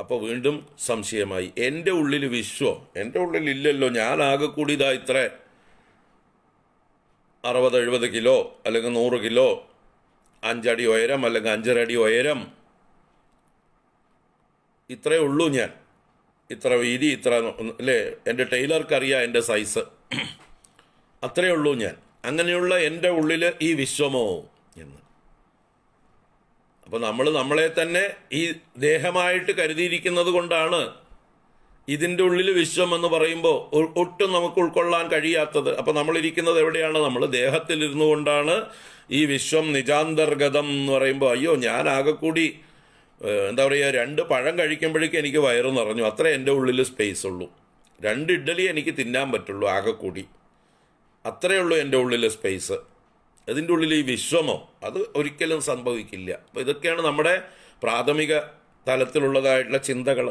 അപ്പോൾ വീണ്ടും സംശയമായി എൻ്റെ ഉള്ളിൽ വിശ്വോ എൻ്റെ ഉള്ളിൽ ഇല്ലല്ലോ ഞാൻ ആകെ കൂടി ഇതാ ഇത്ര അറുപത് എഴുപത് കിലോ അല്ലെങ്കിൽ നൂറ് കിലോ അഞ്ചടി ഉയരം അല്ലെങ്കിൽ അഞ്ചര അടി ഉയരം ഇത്രയേ ഉള്ളൂ ഞാൻ ഇത്ര വീതി ഇത്ര അല്ലേ എൻ്റെ ടൈലർക്കറിയാം എൻ്റെ സൈസ് അത്രയേ ഉള്ളൂ ഞാൻ അങ്ങനെയുള്ള എൻ്റെ ഉള്ളിൽ ഈ വിശ്വമോ എന്ന് അപ്പൊ നമ്മൾ നമ്മളെ തന്നെ ഈ ദേഹമായിട്ട് കരുതിയിരിക്കുന്നത് കൊണ്ടാണ് ഇതിൻ്റെ ഉള്ളിൽ വിശ്വം എന്ന് പറയുമ്പോൾ ഒട്ടും നമുക്ക് ഉൾക്കൊള്ളാൻ കഴിയാത്തത് അപ്പൊ നമ്മളിരിക്കുന്നത് എവിടെയാണ് നമ്മൾ ദേഹത്തിലിരുന്നു കൊണ്ടാണ് ഈ വിശ്വം നിജാന്തർഗതം എന്ന് പറയുമ്പോൾ അയ്യോ ഞാൻ ആകെക്കൂടി എന്താ പറയുക രണ്ട് പഴം കഴിക്കുമ്പോഴേക്കും എനിക്ക് വയറ് നിറഞ്ഞു അത്ര എൻ്റെ ഉള്ളിൽ സ്പേസ് ഉള്ളൂ രണ്ട് ഇഡ്ഡലി എനിക്ക് തിന്നാൻ പറ്റുള്ളൂ ആകെക്കൂടി അത്രയേ ഉള്ളൂ എൻ്റെ ഉള്ളിൽ സ്പേസ് അതിൻ്റെ ഉള്ളിൽ ഈ വിശ്വമോ അത് ഒരിക്കലും സംഭവിക്കില്ല അപ്പോൾ ഇതൊക്കെയാണ് നമ്മുടെ പ്രാഥമിക തലത്തിലുള്ളതായിട്ടുള്ള ചിന്തകൾ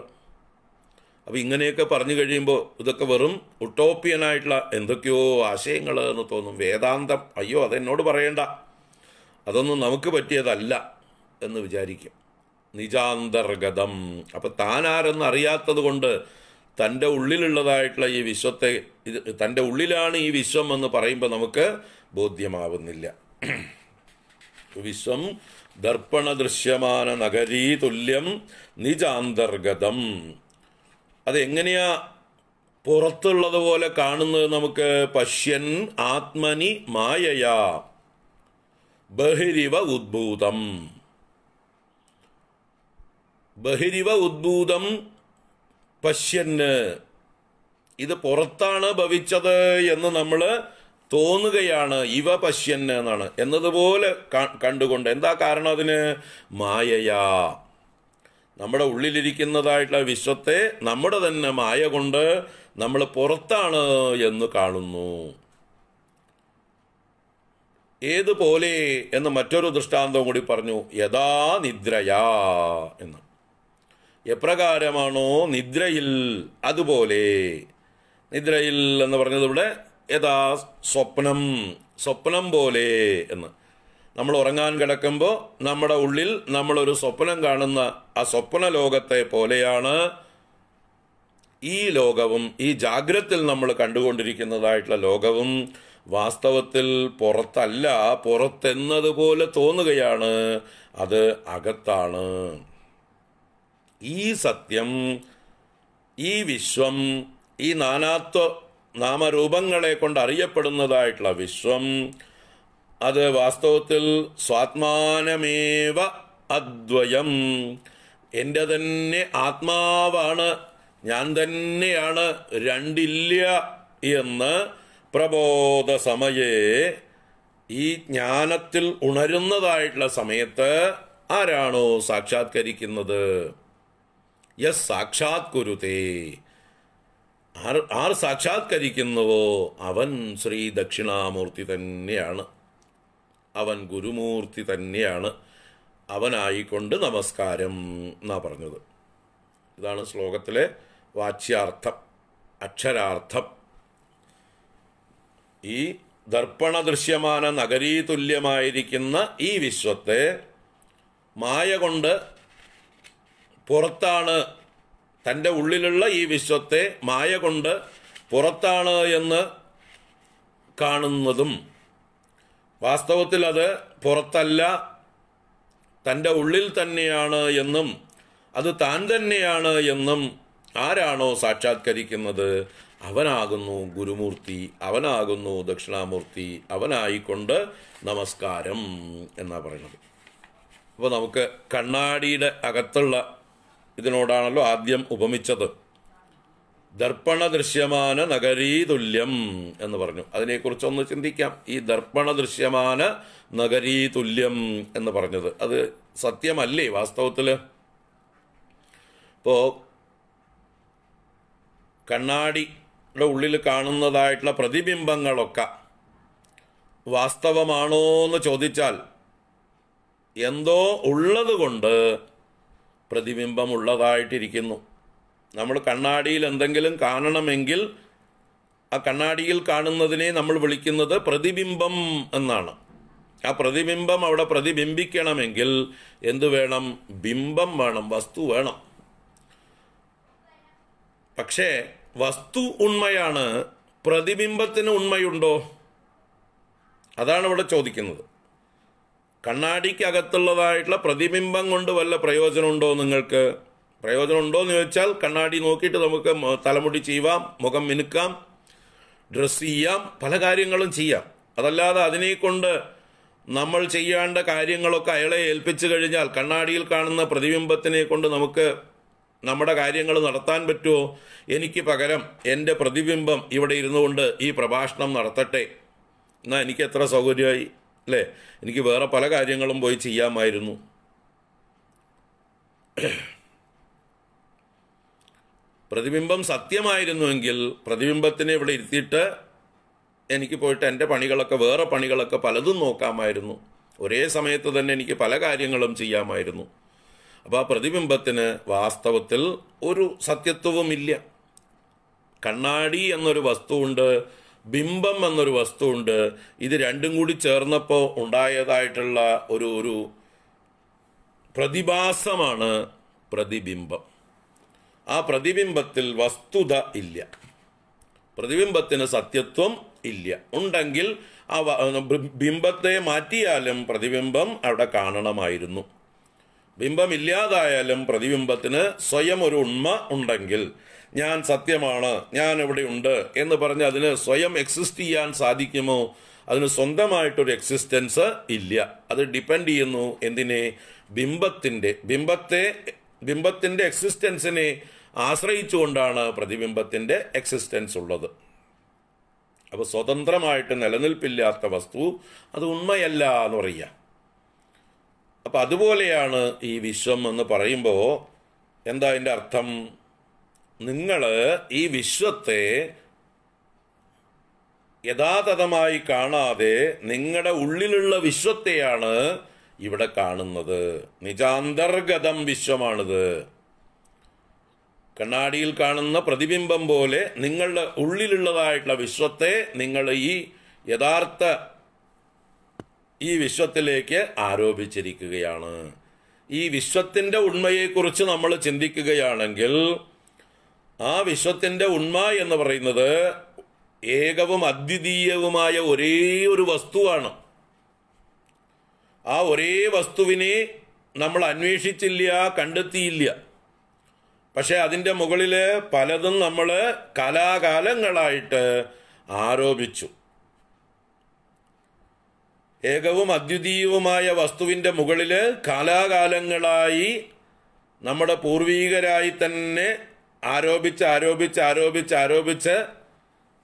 അപ്പോൾ ഇങ്ങനെയൊക്കെ പറഞ്ഞു കഴിയുമ്പോൾ ഇതൊക്കെ വെറും ഉട്ടോപ്പിയനായിട്ടുള്ള എന്തൊക്കെയോ ആശയങ്ങൾ എന്ന് തോന്നും വേദാന്തം അയ്യോ അതെന്നോട് പറയണ്ട അതൊന്നും നമുക്ക് പറ്റിയതല്ല എന്ന് വിചാരിക്കും നിജാന്തർഗതം അപ്പം താനാരെന്ന് അറിയാത്തത് കൊണ്ട് തൻ്റെ ഉള്ളിലുള്ളതായിട്ടുള്ള ഈ വിശ്വത്തെ ഇത് തൻ്റെ ഉള്ളിലാണ് ഈ വിശ്വം എന്ന് പറയുമ്പോൾ നമുക്ക് ബോധ്യമാവുന്നില്ല വിശ്വം ദർപ്പണ ദൃശ്യമാന നഗരീ തുല്യം നിജാന്തർഗതം അതെങ്ങനെയാ പുറത്തുള്ളത് പോലെ കാണുന്നത് നമുക്ക് പശ്യൻ ആത്മനി മായയാ ബഹിരിവ ഉദ്ഭൂതം ബഹിരിവ ഉദ്ഭൂതം പശ്യന് ഇത് പുറത്താണ് ഭവിച്ചത് എന്ന് നമ്മൾ തോന്നുകയാണ് ഇവ പശ്യൻ എന്നാണ് എന്നതുപോലെ കണ്ടുകൊണ്ട് എന്താ കാരണം അതിന് മായയാ നമ്മുടെ ഉള്ളിലിരിക്കുന്നതായിട്ടുള്ള വിശ്വത്തെ നമ്മുടെ തന്നെ മായ കൊണ്ട് നമ്മൾ പുറത്താണ് എന്ന് കാണുന്നു ഏതുപോലെ എന്ന് മറ്റൊരു ദൃഷ്ടാന്തം കൂടി പറഞ്ഞു യഥാ നിദ്രയാ എന്ന് എപ്രകാരമാണോ നിദ്രയിൽ അതുപോലെ നിദ്രയിൽ എന്ന് പറഞ്ഞത് ഇവിടെ യഥാ സ്വപ്നം സ്വപ്നം പോലെ എന്ന് നമ്മൾ ഉറങ്ങാൻ കിടക്കുമ്പോൾ നമ്മുടെ ഉള്ളിൽ നമ്മളൊരു സ്വപ്നം കാണുന്ന ആ സ്വപ്ന ലോകത്തെ പോലെയാണ് ഈ ലോകവും ഈ ജാഗ്രത്തിൽ നമ്മൾ കണ്ടുകൊണ്ടിരിക്കുന്നതായിട്ടുള്ള ലോകവും വാസ്തവത്തിൽ പുറത്തല്ല പുറത്തെന്നതുപോലെ തോന്നുകയാണ് അത് അകത്താണ് ഈ സത്യം ഈ വിശ്വം ഈ നാനാത്വ നാമരൂപങ്ങളെ കൊണ്ട് അറിയപ്പെടുന്നതായിട്ടുള്ള വിശ്വം അത് വാസ്തവത്തിൽ സ്വാത്മാനമേവ അദ്വയം എൻ്റെ തന്നെ ആത്മാവാണ് ഞാൻ തന്നെയാണ് രണ്ടില്ല എന്ന് പ്രബോധ സമയേ ഈ ജ്ഞാനത്തിൽ ഉണരുന്നതായിട്ടുള്ള സമയത്ത് ആരാണോ സാക്ഷാത്കരിക്കുന്നത് യസ് സാക്ഷാത്കുരുതേ ആർ ആർ സാക്ഷാത്കരിക്കുന്നുവോ അവൻ ശ്രീ ദക്ഷിണാമൂർത്തി തന്നെയാണ് അവൻ ഗുരുമൂർത്തി തന്നെയാണ് അവനായിക്കൊണ്ട് നമസ്കാരം എന്നാ പറഞ്ഞത് ഇതാണ് ശ്ലോകത്തിലെ വാച്യാർത്ഥം അക്ഷരാർത്ഥം ഈ ദർപ്പണ ദൃശ്യമാന തുല്യമായിരിക്കുന്ന ഈ വിശ്വത്തെ മായ കൊണ്ട് പുറത്താണ് തൻ്റെ ഉള്ളിലുള്ള ഈ വിശ്വത്തെ മായ കൊണ്ട് പുറത്താണ് എന്ന് കാണുന്നതും വാസ്തവത്തിൽ അത് പുറത്തല്ല തൻ്റെ ഉള്ളിൽ തന്നെയാണ് എന്നും അത് താൻ തന്നെയാണ് എന്നും ആരാണോ സാക്ഷാത്കരിക്കുന്നത് അവനാകുന്നു ഗുരുമൂർത്തി അവനാകുന്നു ദക്ഷിണാമൂർത്തി അവനായിക്കൊണ്ട് നമസ്കാരം എന്നാണ് പറയുന്നത് അപ്പോൾ നമുക്ക് കണ്ണാടിയുടെ അകത്തുള്ള ഇതിനോടാണല്ലോ ആദ്യം ഉപമിച്ചത് ദർപ്പണ ദൃശ്യമാന നഗരീതുല്യം എന്ന് പറഞ്ഞു അതിനെക്കുറിച്ചൊന്ന് ചിന്തിക്കാം ഈ ദർപ്പണ ദൃശ്യമാന നഗരീതുല്യം എന്ന് പറഞ്ഞത് അത് സത്യമല്ലേ വാസ്തവത്തിൽ ഇപ്പോൾ കണ്ണാടിയുടെ ഉള്ളിൽ കാണുന്നതായിട്ടുള്ള പ്രതിബിംബങ്ങളൊക്കെ വാസ്തവമാണോ എന്ന് ചോദിച്ചാൽ എന്തോ ഉള്ളത് കൊണ്ട് പ്രതിബിംബമുള്ളതായിട്ടിരിക്കുന്നു നമ്മൾ കണ്ണാടിയിൽ എന്തെങ്കിലും കാണണമെങ്കിൽ ആ കണ്ണാടിയിൽ കാണുന്നതിനെ നമ്മൾ വിളിക്കുന്നത് പ്രതിബിംബം എന്നാണ് ആ പ്രതിബിംബം അവിടെ പ്രതിബിംബിക്കണമെങ്കിൽ എന്തു വേണം ബിംബം വേണം വസ്തു വേണം പക്ഷേ വസ്തു ഉണ്മയാണ് പ്രതിബിംബത്തിന് ഉണ്മയുണ്ടോ അതാണ് ഇവിടെ ചോദിക്കുന്നത് കണ്ണാടിക്കകത്തുള്ളതായിട്ടുള്ള പ്രതിബിംബം കൊണ്ട് വല്ല പ്രയോജനമുണ്ടോ നിങ്ങൾക്ക് പ്രയോജനമുണ്ടോ എന്ന് ചോദിച്ചാൽ കണ്ണാടി നോക്കിയിട്ട് നമുക്ക് തലമുടി ചെയ്യാം മുഖം മിനുക്കാം ഡ്രസ്സ് ചെയ്യാം പല കാര്യങ്ങളും ചെയ്യാം അതല്ലാതെ അതിനെ കൊണ്ട് നമ്മൾ ചെയ്യേണ്ട കാര്യങ്ങളൊക്കെ അയാളെ ഏൽപ്പിച്ചു കഴിഞ്ഞാൽ കണ്ണാടിയിൽ കാണുന്ന പ്രതിബിംബത്തിനെ കൊണ്ട് നമുക്ക് നമ്മുടെ കാര്യങ്ങൾ നടത്താൻ പറ്റുമോ എനിക്ക് പകരം എൻ്റെ പ്രതിബിംബം ഇവിടെ ഇരുന്നുകൊണ്ട് ഈ പ്രഭാഷണം നടത്തട്ടെ എന്നാൽ എനിക്ക് എത്ര സൗകര്യമായി അല്ലേ എനിക്ക് വേറെ പല കാര്യങ്ങളും പോയി ചെയ്യാമായിരുന്നു പ്രതിബിംബം സത്യമായിരുന്നുവെങ്കിൽ പ്രതിബിംബത്തിനെ ഇവിടെ ഇരുത്തിയിട്ട് എനിക്ക് പോയിട്ട് എൻ്റെ പണികളൊക്കെ വേറെ പണികളൊക്കെ പലതും നോക്കാമായിരുന്നു ഒരേ സമയത്ത് തന്നെ എനിക്ക് പല കാര്യങ്ങളും ചെയ്യാമായിരുന്നു അപ്പോൾ ആ പ്രതിബിംബത്തിന് വാസ്തവത്തിൽ ഒരു സത്യത്വവുമില്ല കണ്ണാടി എന്നൊരു വസ്തുവുണ്ട് ബിംബം എന്നൊരു ഉണ്ട് ഇത് രണ്ടും കൂടി ചേർന്നപ്പോൾ ഉണ്ടായതായിട്ടുള്ള ഒരു ഒരു പ്രതിഭാസമാണ് പ്രതിബിംബം ആ പ്രതിബിംബത്തിൽ വസ്തുത ഇല്ല പ്രതിബിംബത്തിന് സത്യത്വം ഇല്ല ഉണ്ടെങ്കിൽ ആ ബിംബത്തെ മാറ്റിയാലും പ്രതിബിംബം അവിടെ കാണണമായിരുന്നു ബിംബം ഇല്ലാതായാലും പ്രതിബിംബത്തിന് സ്വയം ഒരു ഉണ്മ ഉണ്ടെങ്കിൽ ഞാൻ സത്യമാണ് ഞാൻ ഇവിടെ ഉണ്ട് എന്ന് പറഞ്ഞ് അതിന് സ്വയം എക്സിസ്റ്റ് ചെയ്യാൻ സാധിക്കുമോ അതിന് സ്വന്തമായിട്ടൊരു എക്സിസ്റ്റൻസ് ഇല്ല അത് ഡിപ്പെൻഡ് ചെയ്യുന്നു എന്തിനെ ബിംബത്തിൻ്റെ ബിംബത്തെ ബിംബത്തിൻ്റെ എക്സിസ്റ്റൻസിനെ ആശ്രയിച്ചുകൊണ്ടാണ് പ്രതിബിംബത്തിൻ്റെ എക്സിസ്റ്റൻസ് ഉള്ളത് അപ്പോൾ സ്വതന്ത്രമായിട്ട് നിലനിൽപ്പില്ലാത്ത വസ്തു അത് ഉണ്മയല്ല എന്ന് പറയുക അപ്പം അതുപോലെയാണ് ഈ വിശ്വം എന്ന് പറയുമ്പോൾ എന്താ അതിൻ്റെ അർത്ഥം നിങ്ങൾ ഈ വിശ്വത്തെ യഥാതഥമായി കാണാതെ നിങ്ങളുടെ ഉള്ളിലുള്ള വിശ്വത്തെയാണ് ഇവിടെ കാണുന്നത് നിജാന്തർഗതം വിശ്വമാണിത് കണ്ണാടിയിൽ കാണുന്ന പ്രതിബിംബം പോലെ നിങ്ങളുടെ ഉള്ളിലുള്ളതായിട്ടുള്ള വിശ്വത്തെ നിങ്ങൾ ഈ യഥാർത്ഥ ഈ വിശ്വത്തിലേക്ക് ആരോപിച്ചിരിക്കുകയാണ് ഈ വിശ്വത്തിൻ്റെ ഉണ്മയെക്കുറിച്ച് നമ്മൾ ചിന്തിക്കുകയാണെങ്കിൽ ആ വിശ്വത്തിന്റെ ഉണ്മ എന്ന് പറയുന്നത് ഏകവും അദ്വിതീയവുമായ ഒരേ ഒരു വസ്തുവാണ് ആ ഒരേ വസ്തുവിനെ നമ്മൾ അന്വേഷിച്ചില്ല കണ്ടെത്തിയില്ല പക്ഷെ അതിൻ്റെ മുകളിൽ പലതും നമ്മൾ കലാകാലങ്ങളായിട്ട് ആരോപിച്ചു ഏകവും അദ്വിതീയവുമായ വസ്തുവിൻ്റെ മുകളിൽ കാലാകാലങ്ങളായി നമ്മുടെ പൂർവീകരായി തന്നെ ആരോപിച്ച് ആരോപിച്ച് ആരോപിച്ച് ആരോപിച്ച്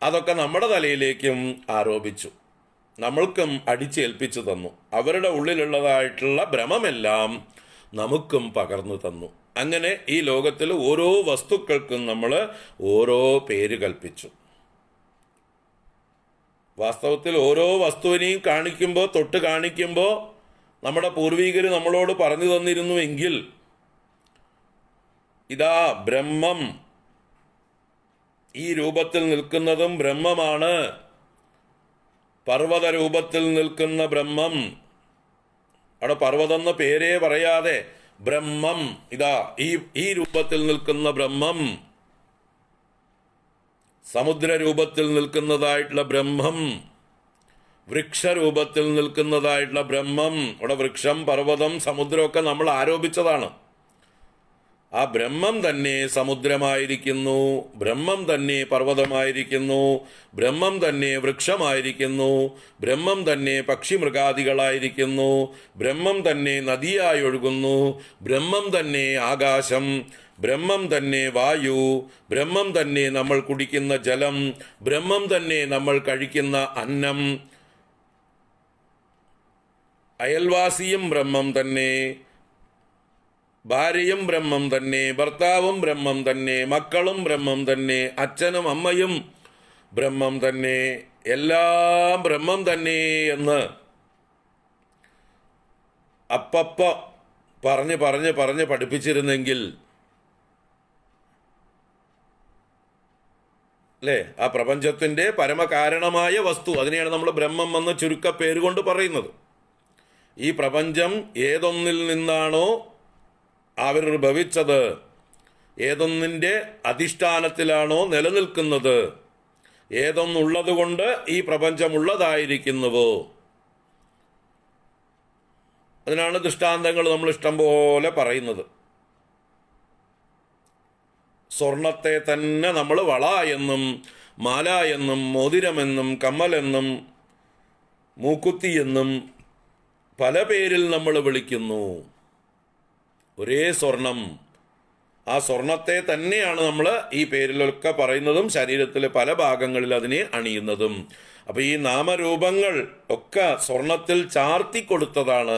അതൊക്കെ നമ്മുടെ തലയിലേക്കും ആരോപിച്ചു നമ്മൾക്കും അടിച്ചേൽപ്പിച്ചു തന്നു അവരുടെ ഉള്ളിലുള്ളതായിട്ടുള്ള ഭ്രമമെല്ലാം നമുക്കും പകർന്നു തന്നു അങ്ങനെ ഈ ലോകത്തിൽ ഓരോ വസ്തുക്കൾക്കും നമ്മൾ ഓരോ പേര് കൽപ്പിച്ചു വാസ്തവത്തിൽ ഓരോ വസ്തുവിനെയും കാണിക്കുമ്പോൾ തൊട്ട് കാണിക്കുമ്പോൾ നമ്മുടെ പൂർവീകർ നമ്മളോട് പറഞ്ഞു തന്നിരുന്നുവെങ്കിൽ ഇതാ ബ്രഹ്മം ഈ രൂപത്തിൽ നിൽക്കുന്നതും ബ്രഹ്മമാണ് പർവ്വത രൂപത്തിൽ നിൽക്കുന്ന ബ്രഹ്മം അവിടെ പർവ്വതം എന്ന പേരേ പറയാതെ ബ്രഹ്മം ഇതാ ഈ ഈ രൂപത്തിൽ നിൽക്കുന്ന ബ്രഹ്മം സമുദ്ര രൂപത്തിൽ നിൽക്കുന്നതായിട്ടുള്ള ബ്രഹ്മം വൃക്ഷരൂപത്തിൽ നിൽക്കുന്നതായിട്ടുള്ള ബ്രഹ്മം അവിടെ വൃക്ഷം പർവ്വതം സമുദ്രമൊക്കെ നമ്മൾ ആരോപിച്ചതാണ് ആ ബ്രഹ്മം തന്നെ സമുദ്രമായിരിക്കുന്നു ബ്രഹ്മം തന്നെ പർവ്വതമായിരിക്കുന്നു ബ്രഹ്മം തന്നെ വൃക്ഷമായിരിക്കുന്നു ബ്രഹ്മം തന്നെ പക്ഷി മൃഗാദികളായിരിക്കുന്നു ബ്രഹ്മം തന്നെ നദിയായി ഒഴുകുന്നു ബ്രഹ്മം തന്നെ ആകാശം ബ്രഹ്മം തന്നെ വായു ബ്രഹ്മം തന്നെ നമ്മൾ കുടിക്കുന്ന ജലം ബ്രഹ്മം തന്നെ നമ്മൾ കഴിക്കുന്ന അന്നം അയൽവാസിയും ബ്രഹ്മം തന്നെ ഭാര്യയും ബ്രഹ്മം തന്നെ ഭർത്താവും ബ്രഹ്മം തന്നെ മക്കളും ബ്രഹ്മം തന്നെ അച്ഛനും അമ്മയും ബ്രഹ്മം തന്നെ എല്ലാം ബ്രഹ്മം തന്നെ എന്ന് അപ്പപ്പ പറഞ്ഞ് പറഞ്ഞ് പറഞ്ഞ് പഠിപ്പിച്ചിരുന്നെങ്കിൽ അല്ലേ ആ പ്രപഞ്ചത്തിൻ്റെ പരമകാരണമായ വസ്തു അതിനെയാണ് നമ്മൾ ബ്രഹ്മം എന്ന ചുരുക്ക പേരുകൊണ്ട് പറയുന്നത് ഈ പ്രപഞ്ചം ഏതൊന്നിൽ നിന്നാണോ ആവിർഭവിച്ചത് ഏതൊന്നിൻ്റെ അധിഷ്ഠാനത്തിലാണോ നിലനിൽക്കുന്നത് ഏതൊന്നുള്ളതുകൊണ്ട് ഈ പ്രപഞ്ചമുള്ളതായിരിക്കുന്നുവോ അതിനാണ് ദൃഷ്ടാന്തങ്ങൾ നമ്മൾ ഇഷ്ടം പോലെ പറയുന്നത് സ്വർണത്തെ തന്നെ നമ്മൾ വള എന്നും മാല എന്നും മോതിരമെന്നും കമ്മലെന്നും മൂക്കുത്തിയെന്നും പല പേരിൽ നമ്മൾ വിളിക്കുന്നു ഒരേ സ്വർണം ആ സ്വർണത്തെ തന്നെയാണ് നമ്മൾ ഈ പേരിലൊക്കെ പറയുന്നതും ശരീരത്തിലെ പല ഭാഗങ്ങളിൽ അതിനെ അണിയുന്നതും അപ്പൊ ഈ നാമരൂപങ്ങൾ ഒക്കെ സ്വർണത്തിൽ ചാർത്തി കൊടുത്തതാണ്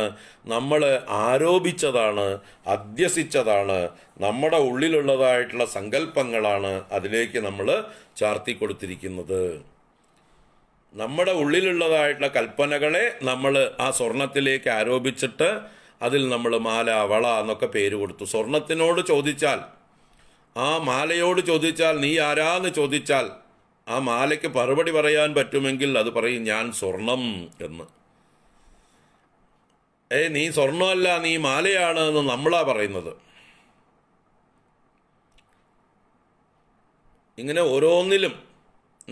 നമ്മൾ ആരോപിച്ചതാണ് അധ്യസിച്ചതാണ് നമ്മുടെ ഉള്ളിലുള്ളതായിട്ടുള്ള സങ്കല്പങ്ങളാണ് അതിലേക്ക് നമ്മൾ ചാർത്തി കൊടുത്തിരിക്കുന്നത് നമ്മുടെ ഉള്ളിലുള്ളതായിട്ടുള്ള കൽപ്പനകളെ നമ്മൾ ആ സ്വർണത്തിലേക്ക് ആരോപിച്ചിട്ട് അതിൽ നമ്മൾ മാല വള എന്നൊക്കെ പേര് കൊടുത്തു സ്വർണത്തിനോട് ചോദിച്ചാൽ ആ മാലയോട് ചോദിച്ചാൽ നീ ആരാന്ന് ചോദിച്ചാൽ ആ മാലയ്ക്ക് മറുപടി പറയാൻ പറ്റുമെങ്കിൽ അത് പറയും ഞാൻ സ്വർണം എന്ന് ഏ നീ സ്വർണ്ണമല്ല നീ മാലയാണ് എന്ന് നമ്മളാ പറയുന്നത് ഇങ്ങനെ ഓരോന്നിലും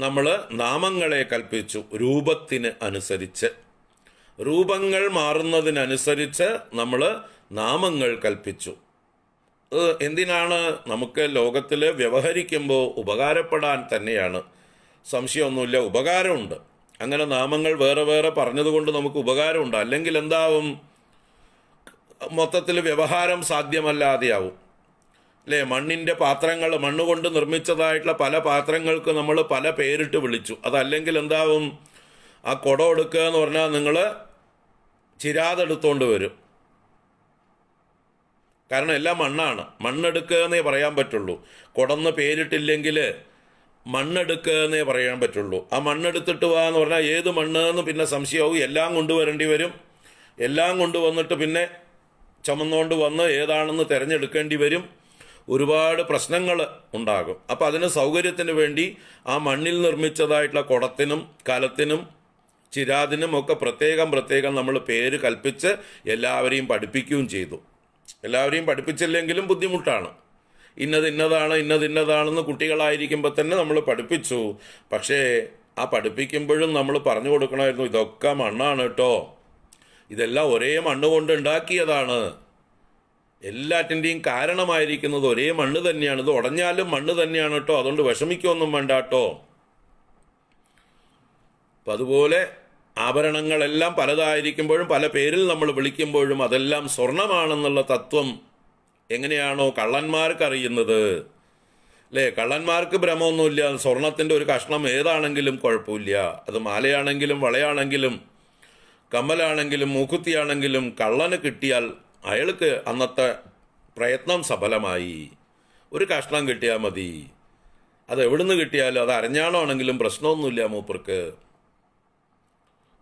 നമ്മൾ നാമങ്ങളെ കൽപ്പിച്ചു രൂപത്തിന് അനുസരിച്ച് രൂപങ്ങൾ മാറുന്നതിനനുസരിച്ച് നമ്മൾ നാമങ്ങൾ കൽപ്പിച്ചു എന്തിനാണ് നമുക്ക് ലോകത്തിൽ വ്യവഹരിക്കുമ്പോൾ ഉപകാരപ്പെടാൻ തന്നെയാണ് സംശയമൊന്നുമില്ല ഉപകാരമുണ്ട് അങ്ങനെ നാമങ്ങൾ വേറെ വേറെ പറഞ്ഞതുകൊണ്ട് നമുക്ക് ഉപകാരമുണ്ട് അല്ലെങ്കിൽ എന്താവും മൊത്തത്തിൽ വ്യവഹാരം സാധ്യമല്ലാതെയാവും അല്ലേ മണ്ണിൻ്റെ പാത്രങ്ങൾ മണ്ണുകൊണ്ട് നിർമ്മിച്ചതായിട്ടുള്ള പല പാത്രങ്ങൾക്ക് നമ്മൾ പല പേരിട്ട് വിളിച്ചു അതല്ലെങ്കിൽ എന്താവും ആ കുടം എടുക്കുക എന്ന് പറഞ്ഞാൽ നിങ്ങൾ ചിരാതെടുത്തോണ്ട് വരും കാരണം എല്ലാം മണ്ണാണ് മണ്ണെടുക്കുക എന്നേ പറയാൻ പറ്റുള്ളൂ കുടന്ന് പേരിട്ടില്ലെങ്കിൽ മണ്ണെടുക്കുക എന്നേ പറയാൻ പറ്റുള്ളൂ ആ മണ്ണെടുത്തിട്ട് വാ എന്ന് പറഞ്ഞാൽ ഏത് മണ്ണ് എന്ന് പിന്നെ സംശയമാവും എല്ലാം കൊണ്ടുവരേണ്ടി വരും എല്ലാം കൊണ്ടുവന്നിട്ട് പിന്നെ ചുമന്നുകൊണ്ട് വന്ന് ഏതാണെന്ന് തിരഞ്ഞെടുക്കേണ്ടി വരും ഒരുപാട് പ്രശ്നങ്ങൾ ഉണ്ടാകും അപ്പം അതിന് സൗകര്യത്തിന് വേണ്ടി ആ മണ്ണിൽ നിർമ്മിച്ചതായിട്ടുള്ള കുടത്തിനും കലത്തിനും ചിരാദിനുമൊക്കെ പ്രത്യേകം പ്രത്യേകം നമ്മൾ പേര് കൽപ്പിച്ച് എല്ലാവരെയും പഠിപ്പിക്കുകയും ചെയ്തു എല്ലാവരെയും പഠിപ്പിച്ചില്ലെങ്കിലും ബുദ്ധിമുട്ടാണ് ഇന്നത് ഇന്നതാണ് ഇന്നത് ഇന്നതാണെന്ന് കുട്ടികളായിരിക്കുമ്പോൾ തന്നെ നമ്മൾ പഠിപ്പിച്ചു പക്ഷേ ആ പഠിപ്പിക്കുമ്പോഴും നമ്മൾ പറഞ്ഞു കൊടുക്കണമായിരുന്നു ഇതൊക്കെ മണ്ണാണ് കേട്ടോ ഇതെല്ലാം ഒരേ മണ്ണ് കൊണ്ട് ഉണ്ടാക്കിയതാണ് എല്ലാറ്റിൻ്റെയും കാരണമായിരിക്കുന്നത് ഒരേ മണ്ണ് തന്നെയാണ് ഇത് ഉടഞ്ഞാലും മണ്ണ് തന്നെയാണ് കേട്ടോ അതുകൊണ്ട് വിഷമിക്കൊന്നും വേണ്ട കേട്ടോ അപ്പം അതുപോലെ ആഭരണങ്ങളെല്ലാം പലതായിരിക്കുമ്പോഴും പല പേരിൽ നമ്മൾ വിളിക്കുമ്പോഴും അതെല്ലാം സ്വർണമാണെന്നുള്ള തത്വം എങ്ങനെയാണോ കള്ളന്മാർക്കറിയുന്നത് അല്ലേ കള്ളന്മാർക്ക് ഭ്രമമൊന്നുമില്ല സ്വർണത്തിൻ്റെ ഒരു കഷ്ണം ഏതാണെങ്കിലും കുഴപ്പമില്ല അത് മാലയാണെങ്കിലും വളയാണെങ്കിലും കമ്മലാണെങ്കിലും മൂക്കുത്തിയാണെങ്കിലും കള്ളന് കിട്ടിയാൽ അയാൾക്ക് അന്നത്തെ പ്രയത്നം സഫലമായി ഒരു കഷ്ണം കിട്ടിയാൽ മതി അത് എവിടുന്ന് കിട്ടിയാലും അത് ആണെങ്കിലും പ്രശ്നമൊന്നുമില്ല മൂപ്പർക്ക്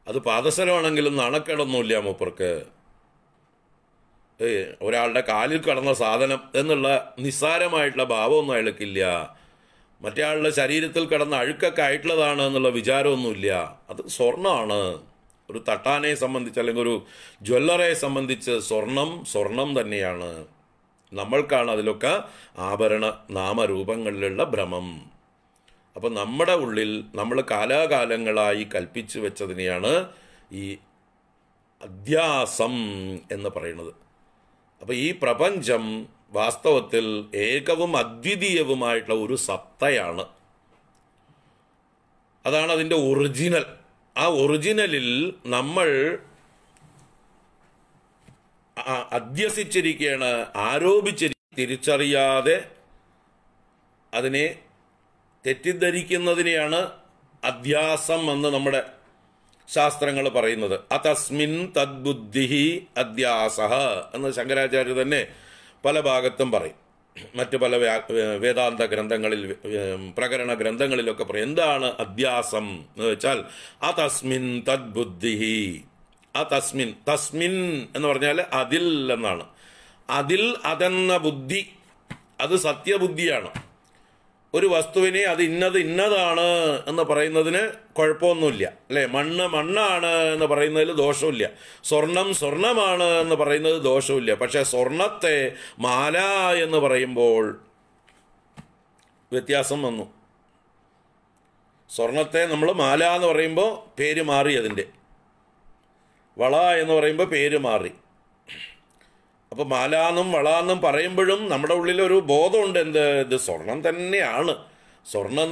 അത് പാദസരമാണെങ്കിലും നാണക്കേടൊന്നുമില്ല മൂപ്പർക്ക് ഒരാളുടെ കാലിൽ കടന്ന സാധനം എന്നുള്ള നിസ്സാരമായിട്ടുള്ള ഭാവമൊന്നും അയാൾക്കില്ല മറ്റേ ആളുടെ ശരീരത്തിൽ കടന്ന അഴുക്കൊക്കെ ആയിട്ടുള്ളതാണ് എന്നുള്ള വിചാരമൊന്നുമില്ല അത് സ്വർണ്ണമാണ് ഒരു തട്ടാനെ സംബന്ധിച്ച് അല്ലെങ്കിൽ ഒരു ജ്വല്ലറെ സംബന്ധിച്ച് സ്വർണം സ്വർണം തന്നെയാണ് നമ്മൾക്കാണ് അതിലൊക്കെ ആഭരണ നാമരൂപങ്ങളിലുള്ള ഭ്രമം അപ്പോൾ നമ്മുടെ ഉള്ളിൽ നമ്മൾ കാലാകാലങ്ങളായി കൽപ്പിച്ചു വെച്ചതിനെയാണ് ഈ അധ്യാസം എന്ന് പറയുന്നത് അപ്പോൾ ഈ പ്രപഞ്ചം വാസ്തവത്തിൽ ഏകവും അദ്വിതീയവുമായിട്ടുള്ള ഒരു സത്തയാണ് അതാണ് അതിൻ്റെ ഒറിജിനൽ ആ ഒറിജിനലിൽ നമ്മൾ അധ്യസിച്ചിരിക്കുകയാണ് ആരോപിച്ചിരി തിരിച്ചറിയാതെ അതിനെ തെറ്റിദ്ധരിക്കുന്നതിനെയാണ് അധ്യാസം എന്ന് നമ്മുടെ ശാസ്ത്രങ്ങൾ പറയുന്നത് അതസ്മിൻ തദ്ബുദ്ധി അധ്യാസ എന്ന് ശങ്കരാചാര്യ തന്നെ പല ഭാഗത്തും പറയും മറ്റു പല വേദാന്ത ഗ്രന്ഥങ്ങളിൽ പ്രകരണ ഗ്രന്ഥങ്ങളിലൊക്കെ പറയും എന്താണ് അധ്യാസം എന്ന് വെച്ചാൽ അതസ്മിൻ തദ്ബുദ്ധി ആ തസ്മിൻ തസ്മിൻ എന്ന് പറഞ്ഞാൽ അതിൽ എന്നാണ് അതിൽ അതെന്ന ബുദ്ധി അത് സത്യബുദ്ധിയാണ് ഒരു വസ്തുവിനെ അത് ഇന്നത് ഇന്നതാണ് എന്ന് പറയുന്നതിന് കുഴപ്പമൊന്നുമില്ല അല്ലേ മണ്ണ് മണ്ണാണ് എന്ന് പറയുന്നതിൽ ദോഷമില്ല സ്വർണം സ്വർണമാണ് എന്ന് പറയുന്നത് ദോഷമില്ല പക്ഷെ സ്വർണത്തെ മാല എന്ന് പറയുമ്പോൾ വ്യത്യാസം വന്നു സ്വർണത്തെ നമ്മൾ മാല എന്ന് പറയുമ്പോൾ പേര് മാറി അതിൻ്റെ വള എന്ന് പറയുമ്പോൾ പേര് മാറി അപ്പോൾ മാലാന്നും വളാന്നും പറയുമ്പോഴും നമ്മുടെ ഉള്ളിലൊരു ബോധമുണ്ട് എന്ത് ഇത് സ്വർണം തന്നെയാണ്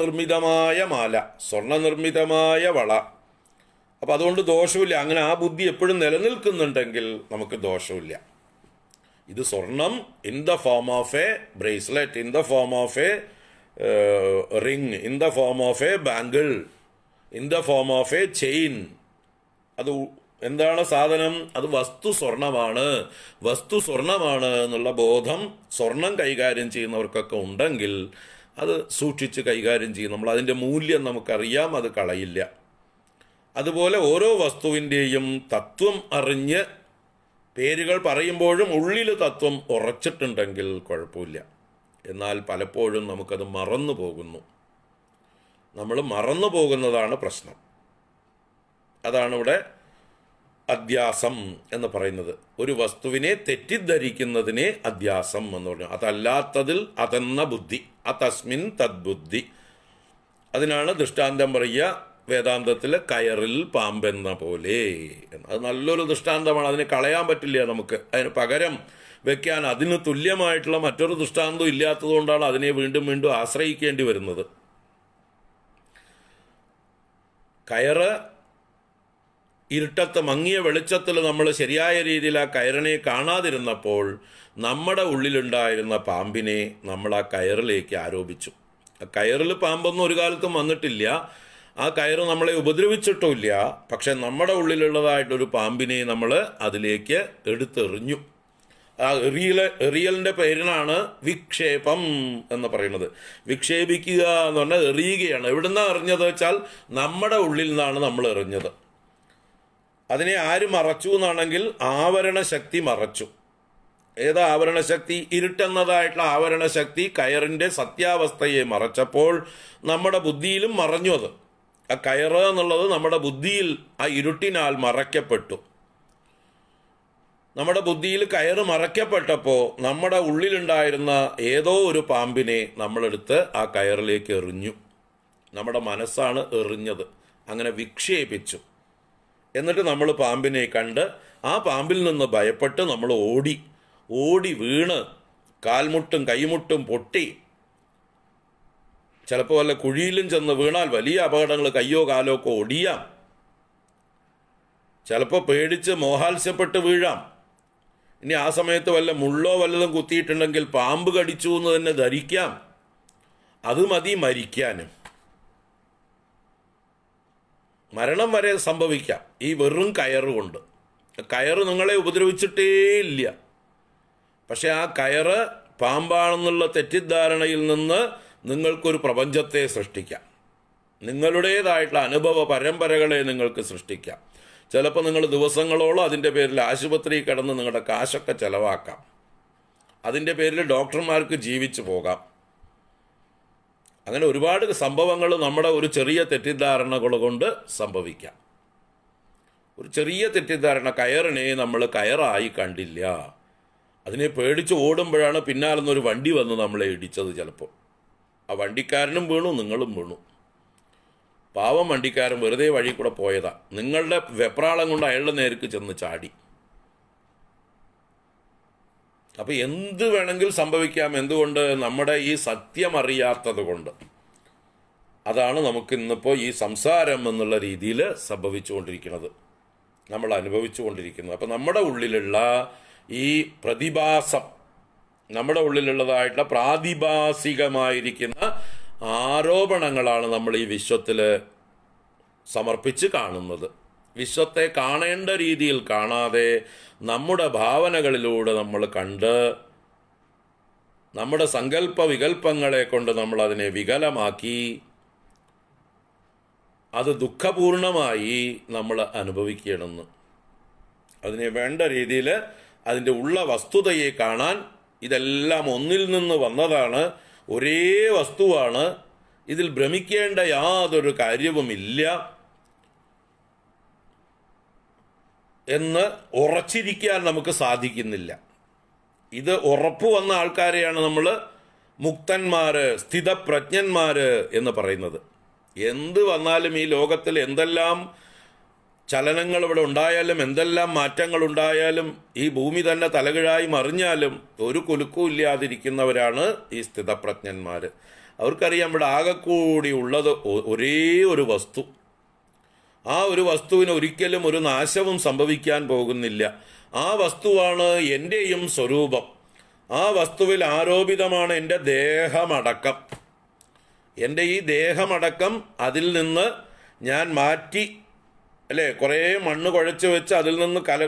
നിർമ്മിതമായ മാല നിർമ്മിതമായ വള അപ്പൊ അതുകൊണ്ട് ദോഷമില്ല അങ്ങനെ ആ ബുദ്ധി എപ്പോഴും നിലനിൽക്കുന്നുണ്ടെങ്കിൽ നമുക്ക് ദോഷമില്ല ഇത് സ്വർണം in the form of a bracelet in the form of a ring in the form of a bangle in the form of a chain അത് എന്താണ് സാധനം അത് വസ്തു സ്വർണമാണ് വസ്തു സ്വർണമാണ് എന്നുള്ള ബോധം സ്വർണം കൈകാര്യം ചെയ്യുന്നവർക്കൊക്കെ ഉണ്ടെങ്കിൽ അത് സൂക്ഷിച്ച് കൈകാര്യം ചെയ്യും നമ്മൾ അതിൻ്റെ മൂല്യം നമുക്കറിയാം അത് കളയില്ല അതുപോലെ ഓരോ വസ്തുവിൻ്റെയും തത്വം അറിഞ്ഞ് പേരുകൾ പറയുമ്പോഴും ഉള്ളിൽ തത്വം ഉറച്ചിട്ടുണ്ടെങ്കിൽ കുഴപ്പമില്ല എന്നാൽ പലപ്പോഴും നമുക്കത് മറന്നു പോകുന്നു നമ്മൾ മറന്നു പോകുന്നതാണ് പ്രശ്നം അതാണ് ഇവിടെ അധ്യാസം എന്ന് പറയുന്നത് ഒരു വസ്തുവിനെ തെറ്റിദ്ധരിക്കുന്നതിനെ അധ്യാസം എന്ന് പറഞ്ഞു അതല്ലാത്തതിൽ അതെന്ന ബുദ്ധി അതസ്മിൻ തദ്ബുദ്ധി അതിനാണ് ദൃഷ്ടാന്തം പറയുക വേദാന്തത്തിലെ കയറിൽ പാമ്പെന്ന പോലെ അത് നല്ലൊരു ദൃഷ്ടാന്തമാണ് അതിനെ കളയാൻ പറ്റില്ല നമുക്ക് അതിന് പകരം വെക്കാൻ അതിന് തുല്യമായിട്ടുള്ള മറ്റൊരു ദൃഷ്ടാന്തം ഇല്ലാത്തതുകൊണ്ടാണ് അതിനെ വീണ്ടും വീണ്ടും ആശ്രയിക്കേണ്ടി വരുന്നത് കയറ് ഇരുട്ടത്ത് മങ്ങിയ വെളിച്ചത്തിൽ നമ്മൾ ശരിയായ രീതിയിൽ ആ കയറിനെ കാണാതിരുന്നപ്പോൾ നമ്മുടെ ഉള്ളിലുണ്ടായിരുന്ന പാമ്പിനെ നമ്മൾ ആ കയറിലേക്ക് ആരോപിച്ചു ആ കയറിൽ പാമ്പൊന്നും ഒരു കാലത്തും വന്നിട്ടില്ല ആ കയറ് നമ്മളെ ഉപദ്രവിച്ചിട്ടുമില്ല പക്ഷെ നമ്മുടെ ഉള്ളിലുള്ളതായിട്ടൊരു പാമ്പിനെ നമ്മൾ അതിലേക്ക് എടുത്തെറിഞ്ഞു റിയൽ എറിയലിൻ്റെ പേരിനാണ് വിക്ഷേപം എന്ന് പറയുന്നത് വിക്ഷേപിക്കുക എന്ന് പറഞ്ഞാൽ എറിയുകയാണ് എവിടുന്നാണ് എറിഞ്ഞത് വെച്ചാൽ നമ്മുടെ ഉള്ളിൽ നിന്നാണ് നമ്മൾ എറിഞ്ഞത് അതിനെ ആര് മറച്ചു എന്നാണെങ്കിൽ ആവരണശക്തി മറച്ചു ഏതാ ആവരണശക്തി ഇരുട്ടെന്നതായിട്ടുള്ള ആവരണശക്തി കയറിൻ്റെ സത്യാവസ്ഥയെ മറച്ചപ്പോൾ നമ്മുടെ ബുദ്ധിയിലും മറഞ്ഞു അത് ആ കയറ് എന്നുള്ളത് നമ്മുടെ ബുദ്ധിയിൽ ആ ഇരുട്ടിനാൽ മറയ്ക്കപ്പെട്ടു നമ്മുടെ ബുദ്ധിയിൽ കയറ് മറയ്ക്കപ്പെട്ടപ്പോൾ നമ്മുടെ ഉള്ളിലുണ്ടായിരുന്ന ഏതോ ഒരു പാമ്പിനെ നമ്മളെടുത്ത് ആ കയറിലേക്ക് എറിഞ്ഞു നമ്മുടെ മനസ്സാണ് എറിഞ്ഞത് അങ്ങനെ വിക്ഷേപിച്ചു എന്നിട്ട് നമ്മൾ പാമ്പിനെ കണ്ട് ആ പാമ്പിൽ നിന്ന് ഭയപ്പെട്ട് നമ്മൾ ഓടി ഓടി വീണ് കാൽമുട്ടും കൈമുട്ടും പൊട്ടി ചിലപ്പോൾ വല്ല കുഴിയിലും ചെന്ന് വീണാൽ വലിയ അപകടങ്ങൾ കയ്യോ കാലോ ഒക്കെ ഒടിയാം ചിലപ്പോൾ പേടിച്ച് മോഹാത്സ്യപ്പെട്ട് വീഴാം ഇനി ആ സമയത്ത് വല്ല മുള്ളോ വല്ലതും കുത്തിയിട്ടുണ്ടെങ്കിൽ പാമ്പ് കടിച്ചു എന്ന് തന്നെ ധരിക്കാം അത് മതി മരിക്കാനും മരണം വരെ സംഭവിക്കാം ഈ വെറും കയറുകൊണ്ട് കയറ് നിങ്ങളെ ഉപദ്രവിച്ചിട്ടേ ഇല്ല പക്ഷെ ആ കയറ് പാമ്പാണെന്നുള്ള തെറ്റിദ്ധാരണയിൽ നിന്ന് നിങ്ങൾക്കൊരു പ്രപഞ്ചത്തെ സൃഷ്ടിക്കാം നിങ്ങളുടേതായിട്ടുള്ള അനുഭവ പരമ്പരകളെ നിങ്ങൾക്ക് സൃഷ്ടിക്കാം ചിലപ്പോൾ നിങ്ങൾ ദിവസങ്ങളോളം അതിൻ്റെ പേരിൽ ആശുപത്രി കിടന്ന് നിങ്ങളുടെ കാശൊക്കെ ചിലവാക്കാം അതിൻ്റെ പേരിൽ ഡോക്ടർമാർക്ക് ജീവിച്ചു പോകാം അങ്ങനെ ഒരുപാട് സംഭവങ്ങൾ നമ്മുടെ ഒരു ചെറിയ തെറ്റിദ്ധാരണകൾ കൊണ്ട് സംഭവിക്കാം ഒരു ചെറിയ തെറ്റിദ്ധാരണ കയറിനെ നമ്മൾ കയറായി കണ്ടില്ല അതിനെ പേടിച്ച് ഓടുമ്പോഴാണ് പിന്നാലെ നിന്നൊരു വണ്ടി വന്ന് നമ്മളെ ഇടിച്ചത് ചിലപ്പോൾ ആ വണ്ടിക്കാരനും വീണു നിങ്ങളും വീണു പാവം വണ്ടിക്കാരൻ വെറുതെ വഴി കൂടെ പോയതാ നിങ്ങളുടെ വെപ്രാളം കൊണ്ട് അയാളുടെ നേർക്ക് ചെന്ന് ചാടി അപ്പോൾ എന്ത് വേണമെങ്കിൽ സംഭവിക്കാം എന്തുകൊണ്ട് നമ്മുടെ ഈ സത്യം അറിയാത്തത് കൊണ്ട് അതാണ് നമുക്ക് ഇന്നിപ്പോൾ ഈ സംസാരം എന്നുള്ള രീതിയിൽ സംഭവിച്ചുകൊണ്ടിരിക്കുന്നത് നമ്മൾ കൊണ്ടിരിക്കുന്നത് അപ്പോൾ നമ്മുടെ ഉള്ളിലുള്ള ഈ പ്രതിഭാസം നമ്മുടെ ഉള്ളിലുള്ളതായിട്ടുള്ള പ്രാതിഭാസികമായിരിക്കുന്ന ആരോപണങ്ങളാണ് നമ്മൾ ഈ വിശ്വത്തിൽ സമർപ്പിച്ച് കാണുന്നത് വിശ്വത്തെ കാണേണ്ട രീതിയിൽ കാണാതെ നമ്മുടെ ഭാവനകളിലൂടെ നമ്മൾ കണ്ട് നമ്മുടെ സങ്കല്പ വികല്പങ്ങളെ കൊണ്ട് നമ്മൾ അതിനെ വികലമാക്കി അത് ദുഃഖപൂർണമായി നമ്മൾ അനുഭവിക്കണമെന്ന് അതിനെ വേണ്ട രീതിയിൽ അതിൻ്റെ ഉള്ള വസ്തുതയെ കാണാൻ ഇതെല്ലാം ഒന്നിൽ നിന്ന് വന്നതാണ് ഒരേ വസ്തുവാണ് ഇതിൽ ഭ്രമിക്കേണ്ട യാതൊരു കാര്യവുമില്ല എന്ന് ഉറച്ചിരിക്കാൻ നമുക്ക് സാധിക്കുന്നില്ല ഇത് ഉറപ്പ് വന്ന ആൾക്കാരെയാണ് നമ്മൾ മുക്തന്മാര് സ്ഥിതപ്രജ്ഞന്മാര് എന്ന് പറയുന്നത് എന്ത് വന്നാലും ഈ ലോകത്തിൽ എന്തെല്ലാം ചലനങ്ങൾ ഇവിടെ ഉണ്ടായാലും എന്തെല്ലാം മാറ്റങ്ങൾ ഉണ്ടായാലും ഈ ഭൂമി തന്നെ തലകിഴായി മറിഞ്ഞാലും ഒരു കുലുക്കും ഇല്ലാതിരിക്കുന്നവരാണ് ഈ സ്ഥിതപ്രജ്ഞന്മാർ അവർക്കറിയാം ഇവിടെ ആകെക്കൂടി ഉള്ളത് ഒരേ ഒരു വസ്തു ആ ഒരു വസ്തുവിന് ഒരിക്കലും ഒരു നാശവും സംഭവിക്കാൻ പോകുന്നില്ല ആ വസ്തുവാണ് എൻ്റെയും സ്വരൂപം ആ വസ്തുവിൽ ആരോപിതമാണ് എൻ്റെ ദേഹമടക്കം എൻ്റെ ഈ ദേഹമടക്കം അതിൽ നിന്ന് ഞാൻ മാറ്റി അല്ലേ കുറേ മണ്ണ് കുഴച്ച് വെച്ച് അതിൽ നിന്ന് കല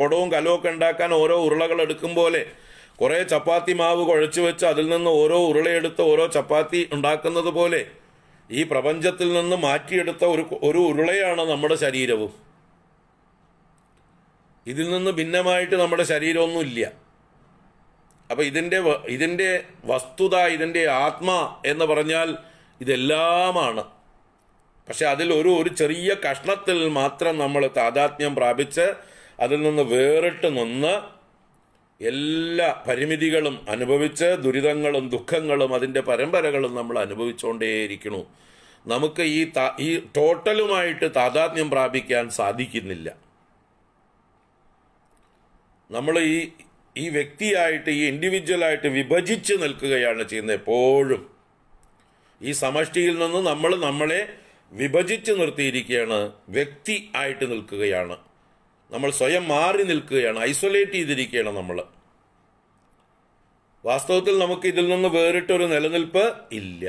കുടവും കലവും ഉണ്ടാക്കാൻ ഓരോ ഉരുളകൾ എടുക്കും പോലെ കുറേ ചപ്പാത്തി മാവ് കുഴച്ച് വെച്ച് അതിൽ നിന്ന് ഓരോ ഉരുളയെടുത്ത് ഓരോ ചപ്പാത്തി ഉണ്ടാക്കുന്നത് പോലെ ഈ പ്രപഞ്ചത്തിൽ നിന്ന് മാറ്റിയെടുത്ത ഒരു ഒരു ഉരുളയാണ് നമ്മുടെ ശരീരവും ഇതിൽ നിന്ന് ഭിന്നമായിട്ട് നമ്മുടെ ശരീരമൊന്നുമില്ല അപ്പം ഇതിൻ്റെ ഇതിൻ്റെ വസ്തുത ഇതിൻ്റെ ആത്മ എന്ന് പറഞ്ഞാൽ ഇതെല്ലാമാണ് പക്ഷെ അതിൽ ഒരു ഒരു ചെറിയ കഷ്ണത്തിൽ മാത്രം നമ്മൾ താതാത്മ്യം പ്രാപിച്ച് അതിൽ നിന്ന് വേറിട്ട് നിന്ന് എല്ലാ പരിമിതികളും അനുഭവിച്ച് ദുരിതങ്ങളും ദുഃഖങ്ങളും അതിൻ്റെ പരമ്പരകളും നമ്മൾ അനുഭവിച്ചുകൊണ്ടേയിരിക്കണു നമുക്ക് ഈ ഈ ടോട്ടലുമായിട്ട് താതാത്മ്യം പ്രാപിക്കാൻ സാധിക്കുന്നില്ല നമ്മൾ ഈ ഈ വ്യക്തിയായിട്ട് ഈ ഇൻഡിവിജ്വലായിട്ട് വിഭജിച്ച് നിൽക്കുകയാണ് ചെയ്യുന്നത് എപ്പോഴും ഈ സമഷ്ടിയിൽ നിന്ന് നമ്മൾ നമ്മളെ വിഭജിച്ച് നിർത്തിയിരിക്കുകയാണ് വ്യക്തി ആയിട്ട് നിൽക്കുകയാണ് നമ്മൾ സ്വയം മാറി നിൽക്കുകയാണ് ഐസൊലേറ്റ് ചെയ്തിരിക്കുകയാണ് നമ്മൾ വാസ്തവത്തിൽ നമുക്ക് ഇതിൽ നിന്ന് വേറിട്ടൊരു നിലനിൽപ്പ് ഇല്ല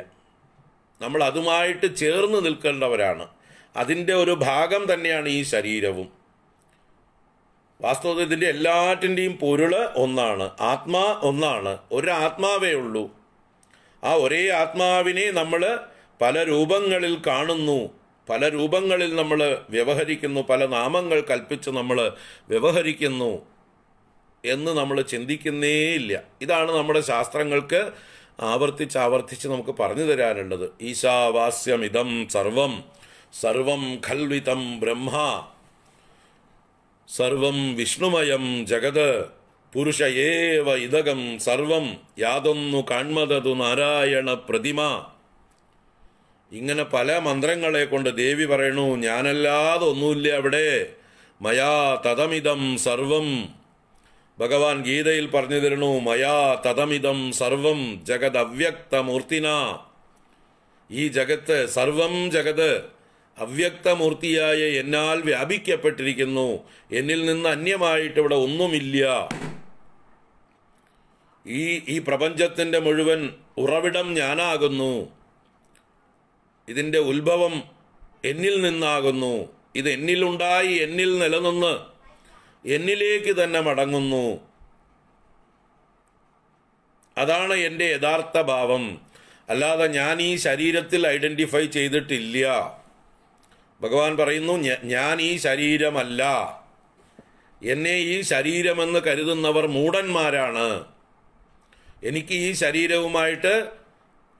നമ്മൾ അതുമായിട്ട് ചേർന്ന് നിൽക്കേണ്ടവരാണ് അതിൻ്റെ ഒരു ഭാഗം തന്നെയാണ് ഈ ശരീരവും വാസ്തവത്തിൽ ഇതിൻ്റെ എല്ലാറ്റിൻ്റെയും പൊരുള് ഒന്നാണ് ആത്മാ ഒന്നാണ് ഒരു ആത്മാവേ ഉള്ളൂ ആ ഒരേ ആത്മാവിനെ നമ്മൾ പല രൂപങ്ങളിൽ കാണുന്നു പല രൂപങ്ങളിൽ നമ്മൾ വ്യവഹരിക്കുന്നു പല നാമങ്ങൾ കൽപ്പിച്ച് നമ്മൾ വ്യവഹരിക്കുന്നു എന്ന് നമ്മൾ ചിന്തിക്കുന്നേയില്ല ഇതാണ് നമ്മുടെ ശാസ്ത്രങ്ങൾക്ക് ആവർത്തിച്ച് ആവർത്തിച്ച് നമുക്ക് പറഞ്ഞു തരാനുള്ളത് ഇതം സർവം സർവം ഖൽവിതം ബ്രഹ്മ സർവം വിഷ്ണുമയം ജഗത് പുരുഷ ഏവ ഇതകം സർവം യാതൊന്നു കാൺമതതു നാരായണ പ്രതിമ ഇങ്ങനെ പല മന്ത്രങ്ങളെ കൊണ്ട് ദേവി പറയണു ഞാനല്ലാതെ ഒന്നുമില്ല അവിടെ മയാ തഥമിതം സർവം ഭഗവാൻ ഗീതയിൽ പറഞ്ഞു തരണു മയാ തഥമിതം സർവം ജഗത് അവ്യക്തമൂർത്തിന ഈ ജഗത്ത് സർവം ജഗത് അവ്യക്തമൂർത്തിയായ എന്നാൽ വ്യാപിക്കപ്പെട്ടിരിക്കുന്നു എന്നിൽ നിന്ന് അന്യമായിട്ട് ഇവിടെ ഒന്നുമില്ല ഈ ഈ പ്രപഞ്ചത്തിൻ്റെ മുഴുവൻ ഉറവിടം ഞാനാകുന്നു ഇതിൻ്റെ ഉത്ഭവം എന്നിൽ നിന്നാകുന്നു ഇത് എന്നിലുണ്ടായി എന്നിൽ നിലനിന്ന് എന്നിലേക്ക് തന്നെ മടങ്ങുന്നു അതാണ് എൻ്റെ യഥാർത്ഥ ഭാവം അല്ലാതെ ഞാൻ ഈ ശരീരത്തിൽ ഐഡൻറ്റിഫൈ ചെയ്തിട്ടില്ല ഭഗവാൻ പറയുന്നു ഞാൻ ഈ ശരീരമല്ല എന്നെ ഈ ശരീരമെന്ന് കരുതുന്നവർ മൂടന്മാരാണ് എനിക്ക് ഈ ശരീരവുമായിട്ട്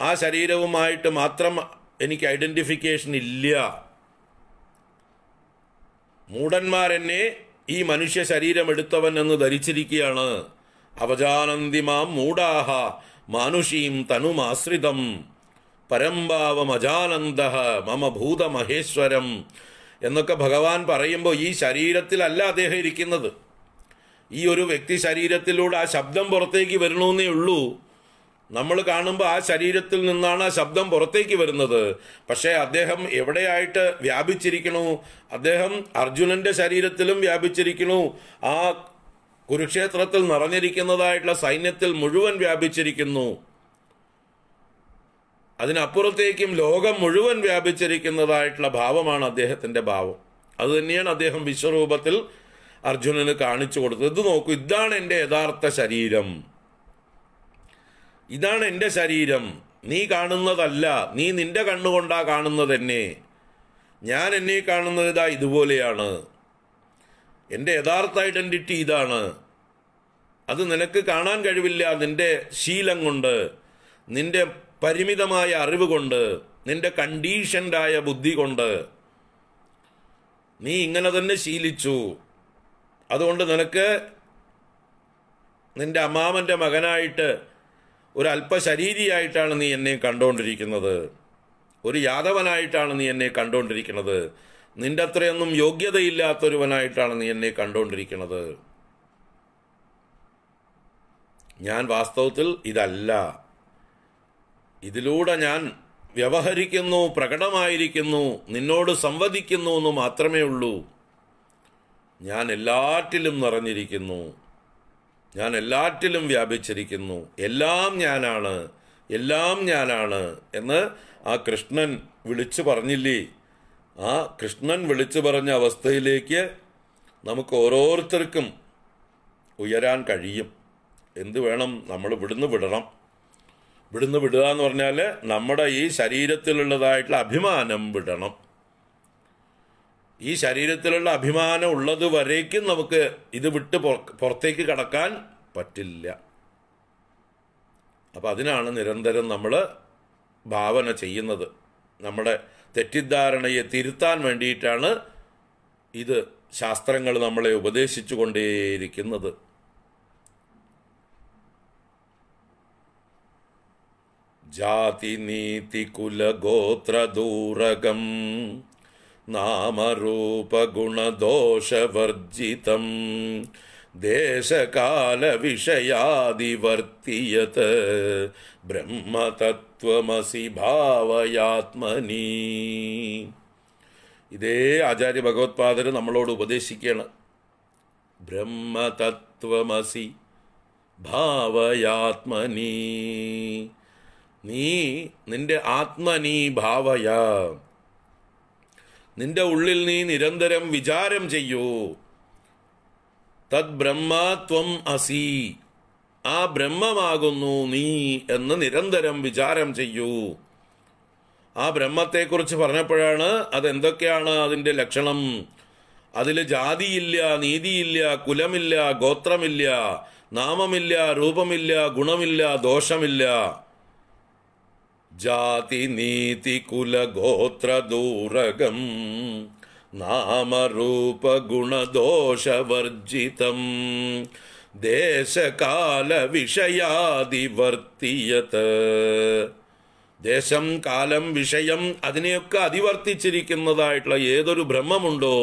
ആ ശരീരവുമായിട്ട് മാത്രം എനിക്ക് ഐഡൻറ്റിഫിക്കേഷൻ ഇല്ല മൂടന്മാരെന്നെ ഈ മനുഷ്യ ശരീരം എടുത്തവൻ എന്ന് ധരിച്ചിരിക്കുകയാണ് അവജാനന്തിമാം മൂടാഹ മാനുഷീം തനുമാശ്രിതം അജാനന്ദ മമ ഭൂതമഹേശ്വരം എന്നൊക്കെ ഭഗവാൻ പറയുമ്പോൾ ഈ ശരീരത്തിലല്ല അദ്ദേഹം ഇരിക്കുന്നത് ഈ ഒരു വ്യക്തി ശരീരത്തിലൂടെ ആ ശബ്ദം പുറത്തേക്ക് വരണമെന്നേ ഉള്ളൂ നമ്മൾ കാണുമ്പോൾ ആ ശരീരത്തിൽ നിന്നാണ് ആ ശബ്ദം പുറത്തേക്ക് വരുന്നത് പക്ഷേ അദ്ദേഹം എവിടെയായിട്ട് വ്യാപിച്ചിരിക്കണു അദ്ദേഹം അർജുനന്റെ ശരീരത്തിലും വ്യാപിച്ചിരിക്കണു ആ കുരുക്ഷേത്രത്തിൽ നിറഞ്ഞിരിക്കുന്നതായിട്ടുള്ള സൈന്യത്തിൽ മുഴുവൻ വ്യാപിച്ചിരിക്കുന്നു അതിനപ്പുറത്തേക്കും ലോകം മുഴുവൻ വ്യാപിച്ചിരിക്കുന്നതായിട്ടുള്ള ഭാവമാണ് അദ്ദേഹത്തിന്റെ ഭാവം അത് തന്നെയാണ് അദ്ദേഹം വിശ്വരൂപത്തിൽ അർജുനന് കാണിച്ചു കൊടുത്തത് ഇത് നോക്കൂ ഇതാണ് എൻ്റെ യഥാർത്ഥ ശരീരം ഇതാണ് എൻ്റെ ശരീരം നീ കാണുന്നതല്ല നീ നിന്റെ കണ്ണുകൊണ്ടാ കാണുന്നത് എന്നെ ഞാൻ എന്നെ കാണുന്നത് ഇതാ ഇതുപോലെയാണ് എൻ്റെ യഥാർത്ഥ ഐഡൻറ്റിറ്റി ഇതാണ് അത് നിനക്ക് കാണാൻ കഴിവില്ല നിന്റെ ശീലം കൊണ്ട് നിന്റെ പരിമിതമായ അറിവ് കൊണ്ട് നിന്റെ കണ്ടീഷൻഡായ ബുദ്ധി കൊണ്ട് നീ ഇങ്ങനെ തന്നെ ശീലിച്ചു അതുകൊണ്ട് നിനക്ക് നിന്റെ അമ്മാമൻ്റെ മകനായിട്ട് ഒരു അല്പശരീരിയായിട്ടാണ് നീ എന്നെ കണ്ടുകൊണ്ടിരിക്കുന്നത് ഒരു യാദവനായിട്ടാണ് നീ എന്നെ കണ്ടുകൊണ്ടിരിക്കുന്നത് നിന്റെ അത്രയൊന്നും യോഗ്യതയില്ലാത്തൊരുവനായിട്ടാണ് നീ എന്നെ കണ്ടുകൊണ്ടിരിക്കുന്നത് ഞാൻ വാസ്തവത്തിൽ ഇതല്ല ഇതിലൂടെ ഞാൻ വ്യവഹരിക്കുന്നു പ്രകടമായിരിക്കുന്നു നിന്നോട് സംവദിക്കുന്നു എന്ന് മാത്രമേ ഉള്ളൂ ഞാൻ എല്ലാറ്റിലും നിറഞ്ഞിരിക്കുന്നു ഞാൻ എല്ലാറ്റിലും വ്യാപിച്ചിരിക്കുന്നു എല്ലാം ഞാനാണ് എല്ലാം ഞാനാണ് എന്ന് ആ കൃഷ്ണൻ വിളിച്ചു പറഞ്ഞില്ലേ ആ കൃഷ്ണൻ വിളിച്ചു പറഞ്ഞ അവസ്ഥയിലേക്ക് നമുക്ക് ഓരോരുത്തർക്കും ഉയരാൻ കഴിയും എന്ത് വേണം നമ്മൾ വിടുന്ന് വിടണം വിടുന്ന് വിടുക എന്ന് പറഞ്ഞാൽ നമ്മുടെ ഈ ശരീരത്തിലുള്ളതായിട്ടുള്ള അഭിമാനം വിടണം ഈ ശരീരത്തിലുള്ള അഭിമാനം ഉള്ളത് വരേക്കും നമുക്ക് ഇത് വിട്ട് പുറത്തേക്ക് കടക്കാൻ പറ്റില്ല അപ്പം അതിനാണ് നിരന്തരം നമ്മൾ ഭാവന ചെയ്യുന്നത് നമ്മുടെ തെറ്റിദ്ധാരണയെ തിരുത്താൻ വേണ്ടിയിട്ടാണ് ഇത് ശാസ്ത്രങ്ങൾ നമ്മളെ ഉപദേശിച്ചു കൊണ്ടേയിരിക്കുന്നത് ജാതി നീതി കുലഗോത്രദൂരകം നാമരൂപഗുണദോഷവർജിതം ദേശകാലവിഷയാദിവർത്തിയത് ബ്രഹ്മതത്വമസി ഭാവയാത്മനി ഇതേ ആചാര്യ ഭഗവത്പാദർ നമ്മളോട് ഉപദേശിക്കുകയാണ് ബ്രഹ്മതത്വമസി ഭാവയാത്മനി നീ നിന്റെ ആത്മനീ ഭാവയാ നിന്റെ ഉള്ളിൽ നീ നിരന്തരം വിചാരം ചെയ്യൂ തദ് ബ്രഹ്മത്വം അസി ആ ബ്രഹ്മമാകുന്നു നീ എന്ന് നിരന്തരം വിചാരം ചെയ്യൂ ആ ബ്രഹ്മത്തെക്കുറിച്ച് പറഞ്ഞപ്പോഴാണ് അതെന്തൊക്കെയാണ് അതിൻ്റെ ലക്ഷണം അതിൽ ജാതിയില്ല നീതിയില്ല കുലമില്ല ഗോത്രമില്ല നാമമില്ല രൂപമില്ല ഗുണമില്ല ദോഷമില്ല ജാതി നീതി ദൂരകം ഗുണദോഷവർജിതം ദേശകാല ദേശകാലവിഷയാതിവർത്തിയത് ദേശം കാലം വിഷയം അതിനെയൊക്കെ അതിവർത്തിച്ചിരിക്കുന്നതായിട്ടുള്ള ഏതൊരു ബ്രഹ്മമുണ്ടോ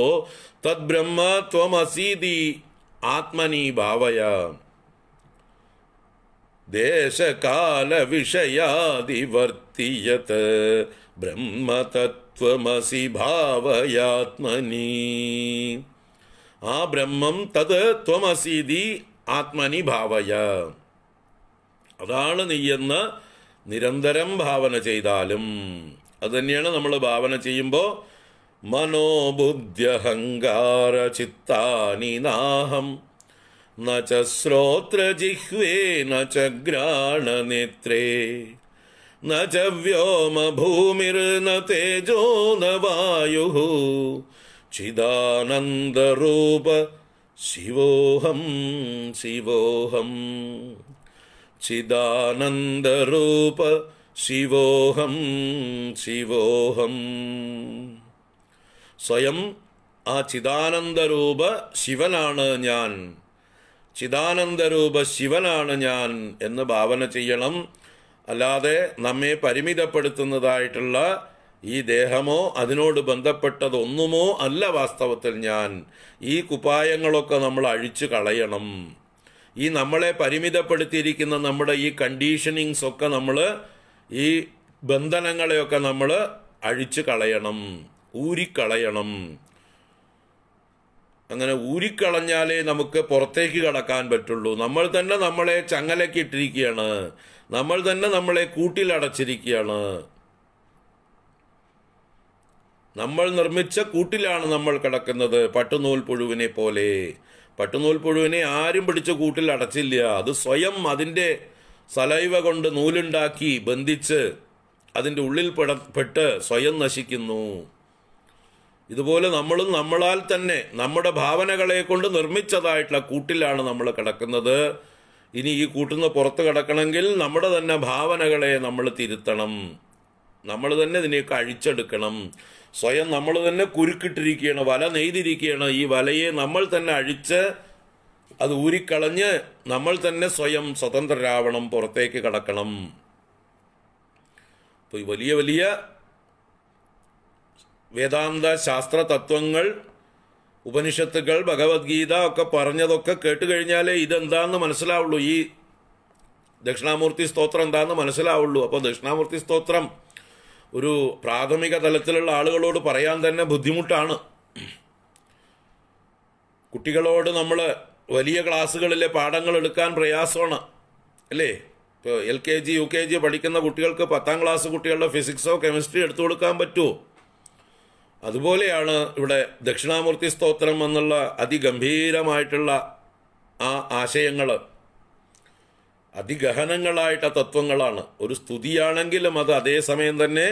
തദ്ബ്രഹ്മ ത്വമസീതി ആത്മനി ഭാവയ ദേശകാല देशकालविषयादिवर्तियत ബ്രഹ്മതത്വമസി ഭാവയാത്മനി ആ ബ്രഹ്മം തത് ത്വമസീതി ആത്മനി ഭാവയ അതാണ് നീയെന്ന് നിരന്തരം ഭാവന ചെയ്താലും അതുതന്നെയാണ് നമ്മൾ ഭാവന ചെയ്യുമ്പോൾ മനോബുദ്ധ്യഹങ്കാര ചിത്താനി നാഹം न च श्रोत्रजिह्वे न च ग्राणनेत्रे न च व्योमभूमिर्न तेजो न वायुः चिदानन्दरूप शिवोऽहं शिवोऽहम् चिदानन्दरूप शिवोऽहं शिवोऽहम् സ്വയം ആ ചിദാനന്ദരൂപ ശിവനാണ് ഞാൻ ചിദാനന്ദരൂപ ശിവനാണ് ഞാൻ എന്ന് ഭാവന ചെയ്യണം അല്ലാതെ നമ്മെ പരിമിതപ്പെടുത്തുന്നതായിട്ടുള്ള ഈ ദേഹമോ അതിനോട് ബന്ധപ്പെട്ടതൊന്നുമോ അല്ല വാസ്തവത്തിൽ ഞാൻ ഈ കുപ്പായങ്ങളൊക്കെ നമ്മൾ അഴിച്ചു കളയണം ഈ നമ്മളെ പരിമിതപ്പെടുത്തിയിരിക്കുന്ന നമ്മുടെ ഈ കണ്ടീഷനിങ്സ് ഒക്കെ നമ്മൾ ഈ ബന്ധനങ്ങളെയൊക്കെ നമ്മൾ അഴിച്ചു കളയണം ഊരിക്കളയണം അങ്ങനെ ഊരിക്കളഞ്ഞാലേ നമുക്ക് പുറത്തേക്ക് കടക്കാൻ പറ്റുള്ളൂ നമ്മൾ തന്നെ നമ്മളെ ചങ്ങലക്കിട്ടിരിക്കുകയാണ് നമ്മൾ തന്നെ നമ്മളെ കൂട്ടിലടച്ചിരിക്കുകയാണ് നമ്മൾ നിർമ്മിച്ച കൂട്ടിലാണ് നമ്മൾ കിടക്കുന്നത് പട്ടുനൂൽ പുഴുവിനെ പോലെ പട്ടുനൂൽ പുഴുവിനെ ആരും പിടിച്ച കൂട്ടിൽ അടച്ചില്ല അത് സ്വയം അതിൻ്റെ സലൈവ കൊണ്ട് നൂലുണ്ടാക്കി ബന്ധിച്ച് അതിൻ്റെ ഉള്ളിൽ പെട്ട് സ്വയം നശിക്കുന്നു ഇതുപോലെ നമ്മളും നമ്മളാൽ തന്നെ നമ്മുടെ ഭാവനകളെ കൊണ്ട് നിർമ്മിച്ചതായിട്ടുള്ള കൂട്ടിലാണ് നമ്മൾ കിടക്കുന്നത് ഇനി ഈ കൂട്ടുന്ന പുറത്ത് കിടക്കണമെങ്കിൽ നമ്മുടെ തന്നെ ഭാവനകളെ നമ്മൾ തിരുത്തണം നമ്മൾ തന്നെ ഇതിനെയൊക്കെ അഴിച്ചെടുക്കണം സ്വയം നമ്മൾ തന്നെ കുരുക്കിട്ടിരിക്കുകയാണ് വല നെയ്തിരിക്കുകയാണ് ഈ വലയെ നമ്മൾ തന്നെ അഴിച്ച് അത് ഊരിക്കളഞ്ഞ് നമ്മൾ തന്നെ സ്വയം സ്വതന്ത്രരാവണം പുറത്തേക്ക് കടക്കണം അപ്പോൾ ഈ വലിയ വലിയ വേദാന്ത ശാസ്ത്ര തത്വങ്ങൾ ഉപനിഷത്തുകൾ ഭഗവത്ഗീത ഒക്കെ പറഞ്ഞതൊക്കെ കേട്ട് കഴിഞ്ഞാലേ ഇതെന്താന്ന് മനസ്സിലാവുള്ളൂ ഈ ദക്ഷിണാമൂർത്തി സ്തോത്രം എന്താന്ന് മനസ്സിലാവുള്ളൂ അപ്പോൾ ദക്ഷിണാമൂർത്തി സ്തോത്രം ഒരു പ്രാഥമിക തലത്തിലുള്ള ആളുകളോട് പറയാൻ തന്നെ ബുദ്ധിമുട്ടാണ് കുട്ടികളോട് നമ്മൾ വലിയ ക്ലാസ്സുകളിലെ പാഠങ്ങൾ എടുക്കാൻ പ്രയാസമാണ് അല്ലേ ഇപ്പോൾ L K G U K G പഠിക്കുന്ന കുട്ടികൾക്ക് പത്താം ക്ലാസ് കുട്ടികളുടെ ഫിസിക്സോ കെമിസ്ട്രിയോ എടുത്തു കൊടുക്കാൻ പറ്റുമോ അതുപോലെയാണ് ഇവിടെ ദക്ഷിണാമൂർത്തി സ്തോത്രം എന്നുള്ള അതിഗംഭീരമായിട്ടുള്ള ആ ആശയങ്ങൾ അതിഗഹനങ്ങളായിട്ട തത്വങ്ങളാണ് ഒരു സ്തുതിയാണെങ്കിലും അത് അതേസമയം തന്നെ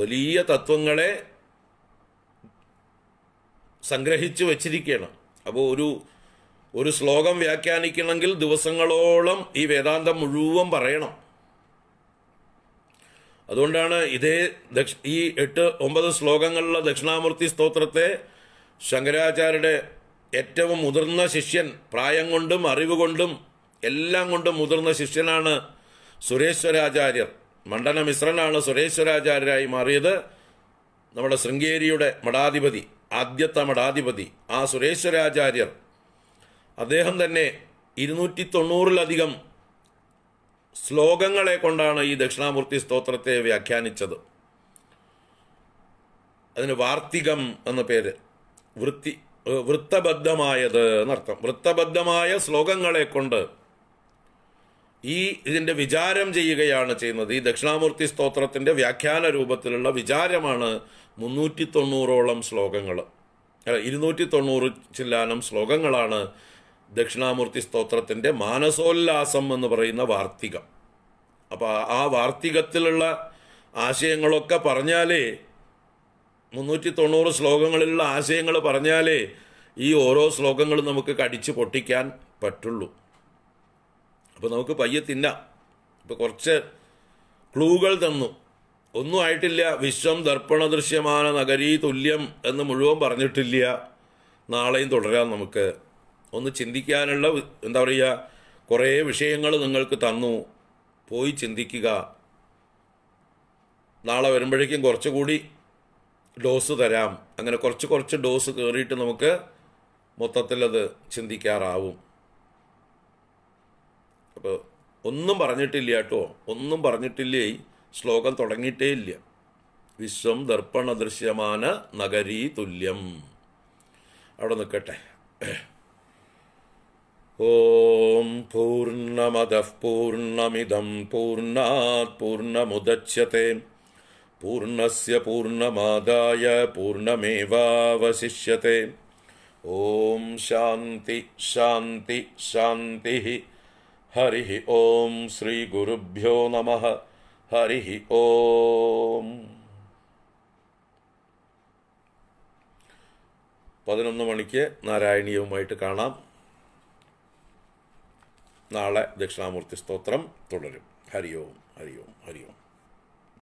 വലിയ തത്വങ്ങളെ സംഗ്രഹിച്ചു വച്ചിരിക്കുകയാണ് അപ്പോൾ ഒരു ഒരു ശ്ലോകം വ്യാഖ്യാനിക്കണമെങ്കിൽ ദിവസങ്ങളോളം ഈ വേദാന്തം മുഴുവൻ പറയണം അതുകൊണ്ടാണ് ഇതേ ഈ എട്ട് ഒമ്പത് ശ്ലോകങ്ങളിലെ ദക്ഷിണാമൂർത്തി സ്തോത്രത്തെ ശങ്കരാചാര്യരുടെ ഏറ്റവും മുതിർന്ന ശിഷ്യൻ പ്രായം കൊണ്ടും അറിവ് കൊണ്ടും എല്ലാം കൊണ്ടും മുതിർന്ന ശിഷ്യനാണ് സുരേശ്വരാചാര്യർ മണ്ഡന മിശ്രനാണ് സുരേശ്വരാചാര്യരായി മാറിയത് നമ്മുടെ ശൃംഗേരിയുടെ മഠാധിപതി ആദ്യത്തെ മഠാധിപതി ആ സുരേശ്വരാചാര്യർ അദ്ദേഹം തന്നെ ഇരുന്നൂറ്റി തൊണ്ണൂറിലധികം ശ്ലോകങ്ങളെ കൊണ്ടാണ് ഈ ദക്ഷിണാമൂർത്തി സ്തോത്രത്തെ വ്യാഖ്യാനിച്ചത് അതിന് വാർത്തികം എന്ന പേര് വൃത്തി വൃത്തബദ്ധമായത് എന്നർത്ഥം വൃത്തബദ്ധമായ ശ്ലോകങ്ങളെ കൊണ്ട് ഈ ഇതിൻ്റെ വിചാരം ചെയ്യുകയാണ് ചെയ്യുന്നത് ഈ ദക്ഷിണാമൂർത്തി സ്തോത്രത്തിൻ്റെ വ്യാഖ്യാന രൂപത്തിലുള്ള വിചാരമാണ് മുന്നൂറ്റി തൊണ്ണൂറോളം ശ്ലോകങ്ങൾ ഇരുന്നൂറ്റി തൊണ്ണൂറ് ചില്ലാനം ശ്ലോകങ്ങളാണ് ദക്ഷിണാമൂർത്തി സ്തോത്രത്തിൻ്റെ മാനസോല്ലാസം എന്ന് പറയുന്ന വാർത്തികം അപ്പോൾ ആ വാർത്തികത്തിലുള്ള ആശയങ്ങളൊക്കെ പറഞ്ഞാലേ മുന്നൂറ്റി തൊണ്ണൂറ് ശ്ലോകങ്ങളിലുള്ള ആശയങ്ങൾ പറഞ്ഞാലേ ഈ ഓരോ ശ്ലോകങ്ങളും നമുക്ക് കടിച്ചു പൊട്ടിക്കാൻ പറ്റുള്ളൂ അപ്പോൾ നമുക്ക് പയ്യെ തിന്നാം ഇപ്പോൾ കുറച്ച് ക്ലൂകൾ തന്നു ഒന്നും ആയിട്ടില്ല വിശ്വം ദർപ്പണ ദൃശ്യമാന നഗരീ തുല്യം എന്ന് മുഴുവൻ പറഞ്ഞിട്ടില്ല നാളെയും തുടരാം നമുക്ക് ഒന്ന് ചിന്തിക്കാനുള്ള എന്താ പറയുക കുറേ വിഷയങ്ങൾ നിങ്ങൾക്ക് തന്നു പോയി ചിന്തിക്കുക നാളെ വരുമ്പോഴേക്കും കുറച്ചുകൂടി ഡോസ് തരാം അങ്ങനെ കുറച്ച് കുറച്ച് ഡോസ് കയറിയിട്ട് നമുക്ക് മൊത്തത്തിലത് ചിന്തിക്കാറാവും അപ്പോൾ ഒന്നും പറഞ്ഞിട്ടില്ല കേട്ടോ ഒന്നും പറഞ്ഞിട്ടില്ലേ ശ്ലോകം തുടങ്ങിയിട്ടേ ഇല്ല വിശ്വം ദർപ്പണ ദൃശ്യമാന നഗരീ തുല്യം അവിടെ നിൽക്കട്ടെ ഓം പൂർണമദ പൂർണമിദം പൂർണാത് പൂർണമുദച്ചത്തെ പൂർണസ് പൂർണമാദായ പൂർണമേവാവശിഷ്യത്തെ ഓം ശാന്തി ശാന്തി ശാന്തി ഹരി ഓം ശ്രീ ഗുരുഭ്യോ നമ ഹരി ഓം പതിനൊന്ന് മണിക്ക് നാരായണീയവുമായിട്ട് കാണാം നാളെ ദക്ഷിണാമൂർത്തി സ്തോത്രം തുടരും ഹരിയോം ഹരിയോം ഹരി